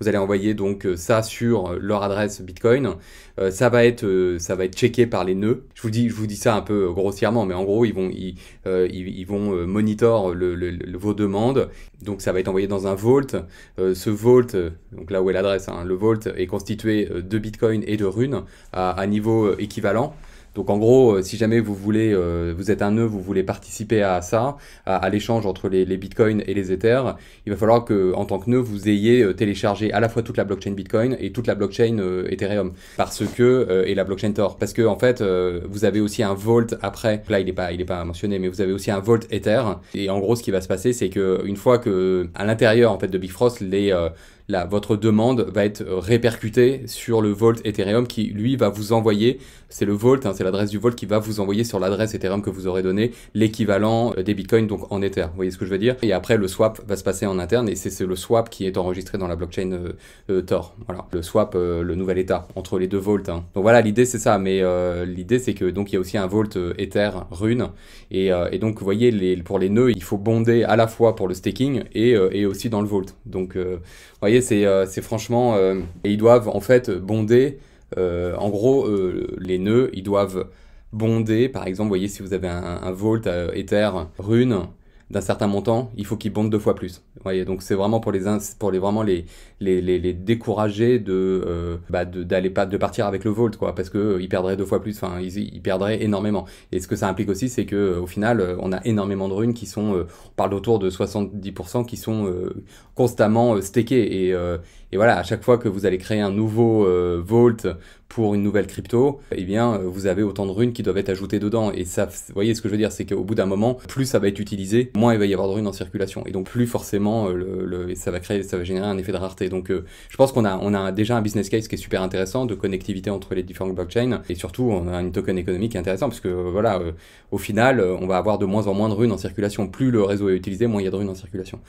Vous allez envoyer donc ça sur leur adresse Bitcoin. Euh, ça va être euh, ça va être checké par les nœuds. Je vous dis je vous dis ça un peu euh, grossièrement, mais en gros ils vont ils, vont monitor vos demandes. Donc ça va être envoyé dans un vault. ce vault donc là où est l'adresse, hein, le vault est constitué de Bitcoin et de runes à niveau équivalent. Donc en gros, euh, si jamais vous voulez, euh, vous êtes un nœud, vous voulez participer à ça, à, l'échange entre les, les, bitcoins et les Ethers, il va falloir que en tant que nœud, vous ayez euh, téléchargé à la fois toute la blockchain Bitcoin et toute la blockchain Ethereum, parce que et la blockchain Tor, parce que en fait, vous avez aussi un Vault après. Là, il n'est pas, il est pas mentionné, mais vous avez aussi un Vault Ether. Et en gros, ce qui va se passer, c'est que une fois que à l'intérieur en fait de bifrost les là, votre demande va être euh, répercutée sur le Vault Ethereum qui, lui, va vous envoyer, c'est le Vault, hein, c'est l'adresse du Vault qui va vous envoyer sur l'adresse Ethereum que vous aurez donnée l'équivalent euh, des Bitcoins, donc en Ether. Vous voyez ce que je veux dire Et après, le swap va se passer en interne et c'est le swap qui est enregistré dans la blockchain euh, Tor. Voilà, le swap, le nouvel état entre les deux volts. Hein. Donc voilà, l'idée c'est ça, mais l'idée c'est que donc il y a aussi un volt Ether Rune et, donc vous voyez les, pour les nœuds, il faut bonder à la fois pour le staking et, et aussi dans le vault. Donc vous voyez, c'est euh, franchement... Euh, et ils doivent en fait bonder, euh, en gros, les nœuds, ils doivent bonder. Par exemple, vous voyez, si vous avez un, un volt Ether rune, d'un certain montant, il faut qu'ils bondent deux fois plus. voyez, donc c'est vraiment pour les pour les vraiment les les, les, décourager de euh, bah d'aller pas de partir avec le volt quoi, parce que euh, ils perdraient deux fois plus. Enfin, ils, perdraient énormément. Et ce que ça implique aussi, c'est que euh, au final, on a énormément de runes qui sont, on parle autour de 70% qui sont constamment stakées. Et, et voilà, à chaque fois que vous allez créer un nouveau volt pour une nouvelle crypto, eh bien, euh, vous avez autant de runes qui doivent être ajoutées dedans. Et ça, vous voyez ce que je veux dire, c'est qu'au bout d'un moment, plus ça va être utilisé, moins il va y avoir de runes en circulation. Et donc, plus forcément, euh, le, le ça va créer, ça va générer un effet de rareté. Donc, euh, je pense qu'on a, on a déjà un business case qui est super intéressant de connectivité entre les différentes blockchains. Et surtout, on a une token économique intéressant parce que, voilà, au final, on va avoir de moins en moins de runes en circulation. Plus le réseau est utilisé, moins il y a de runes en circulation.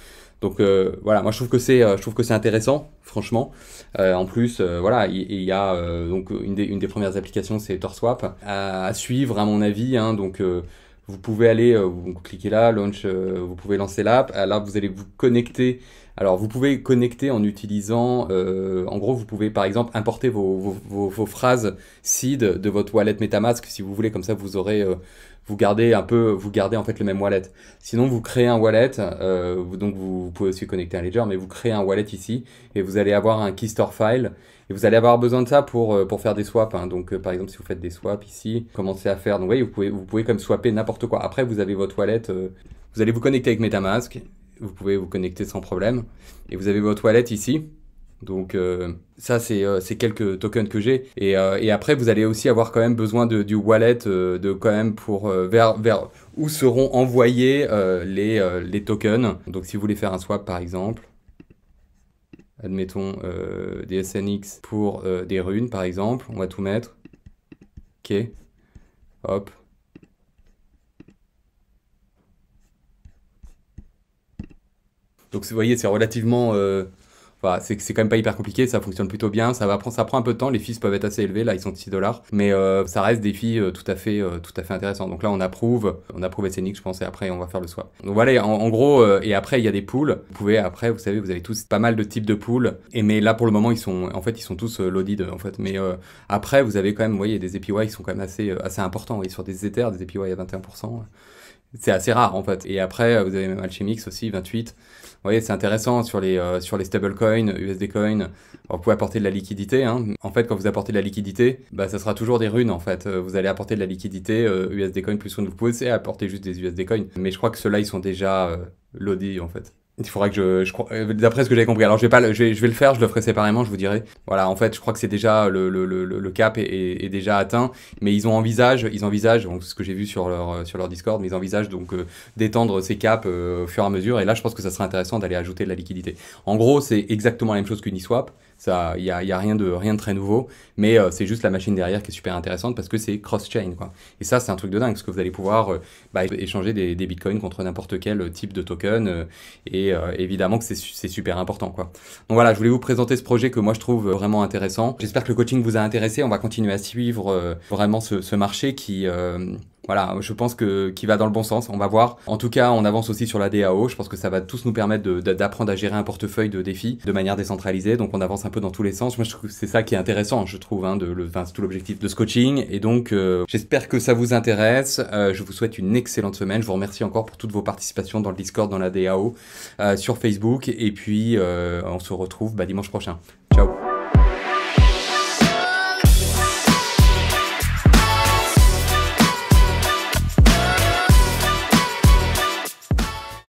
Donc, voilà, moi, je trouve que c'est, je trouve que c'est intéressant, franchement. en plus, voilà, il y, y, a donc euh, une des, premières applications c'est Torswap, à, suivre à mon avis, hein. donc euh, vous pouvez aller, euh, vous cliquez là, launch, vous pouvez lancer l'app. Ah, là, vous allez vous connecter. Alors, vous pouvez connecter en utilisant, en gros, vous pouvez par exemple importer vos, vos, phrases seed de votre wallet MetaMask si vous voulez. Comme ça, vous aurez vous gardez un peu, vous gardez en fait le même wallet. Sinon, vous créez un wallet, euh, donc vous, pouvez aussi connecter un Ledger, mais vous créez un wallet ici et vous allez avoir un key store file et vous allez avoir besoin de ça pour, euh, pour faire des swaps. Hein. Donc, euh, par exemple, si vous faites des swaps ici, commencez à faire. Donc, oui vous pouvez, vous pouvez comme swapper n'importe quoi. Après, vous avez votre wallet, euh, vous allez vous connecter avec MetaMask, vous pouvez vous connecter sans problème et vous avez votre wallet ici. Donc euh, ça, euh, c'est quelques tokens que j'ai. Euh, et, après, vous allez aussi avoir quand même besoin de, du wallet de quand même pour vers, vers où seront envoyés les, les tokens. Donc si vous voulez faire un swap par exemple, admettons des SNX pour des runes par exemple, on va tout mettre. Ok. Hop. Donc vous voyez, c'est relativement Enfin, c'est, c'est quand même pas hyper compliqué, ça fonctionne plutôt bien, ça, va, ça prend un peu de temps, les fees peuvent être assez élevés là ils sont de 6 dollars, mais euh, ça reste des fees euh, tout, à fait, euh, tout à fait intéressantes. Donc là on approuve, on approuve Scenic je pense, et après on va faire le swap. Donc voilà, en, gros, et après il y a des pools, vous pouvez après, vous savez, vous avez tous pas mal de types de pools, et mais là pour le moment ils sont, en fait ils sont tous loaded en fait, mais après vous avez quand même, vous voyez, des APY qui sont quand même assez, assez importants, voyez sur des Ethers, des APY à 21%. C'est assez rare en fait. Et après, euh, vous avez même Alchemix aussi, 28. Vous voyez, c'est intéressant sur les, euh, sur les stablecoins, USD coin. Vous pouvez apporter de la liquidité. Hein. En fait, quand vous apportez de la liquidité, bah, ça sera toujours des runes en fait. Euh, vous allez apporter de la liquidité, USD coin plus runes. Vous pouvez aussi apporter juste des USD coin. Mais je crois que ceux-là, ils sont déjà euh, en fait. Il faudrait que je, je euh, d'après ce que j'ai compris. Alors je vais pas, le, je, vais, le faire, je le ferai séparément, je vous dirai. Voilà, en fait, je crois que c'est déjà le, le, le cap est, déjà atteint, mais ils ont envisage, ils envisagent, donc, ce que j'ai vu sur leur euh, sur leur Discord, mais ils envisagent donc euh, d'étendre ces caps au fur et à mesure. Et là, je pense que ça serait intéressant d'aller ajouter de la liquidité. En gros, c'est exactement la même chose qu'une swap ça, il n'y a, y a rien, de, rien de très nouveau, mais euh, c'est juste la machine derrière qui est super intéressante parce que c'est cross-chain. Quoi. Et ça, c'est un truc de dingue, parce que vous allez pouvoir euh, bah, échanger des, des, bitcoins contre n'importe quel euh, type de token, et évidemment que c'est, c'est super important. Quoi. Donc voilà, je voulais vous présenter ce projet que moi je trouve vraiment intéressant. J'espère que le coaching vous a intéressé, on va continuer à suivre vraiment ce, ce marché qui... Voilà, je pense que qui va dans le bon sens, on va voir. En tout cas, on avance aussi sur la DAO, je pense que ça va tous nous permettre d'apprendre à gérer un portefeuille de défis de manière décentralisée, donc on avance un peu dans tous les sens. Moi, je trouve que c'est ça qui est intéressant, je trouve, hein, de, le, tout l'objectif de ce coaching. Et donc, euh, j'espère que ça vous intéresse. Euh, je vous souhaite une excellente semaine. Je vous remercie encore pour toutes vos participations dans le Discord, dans la DAO, euh, sur Facebook. Et puis, on se retrouve bah, dimanche prochain. Ciao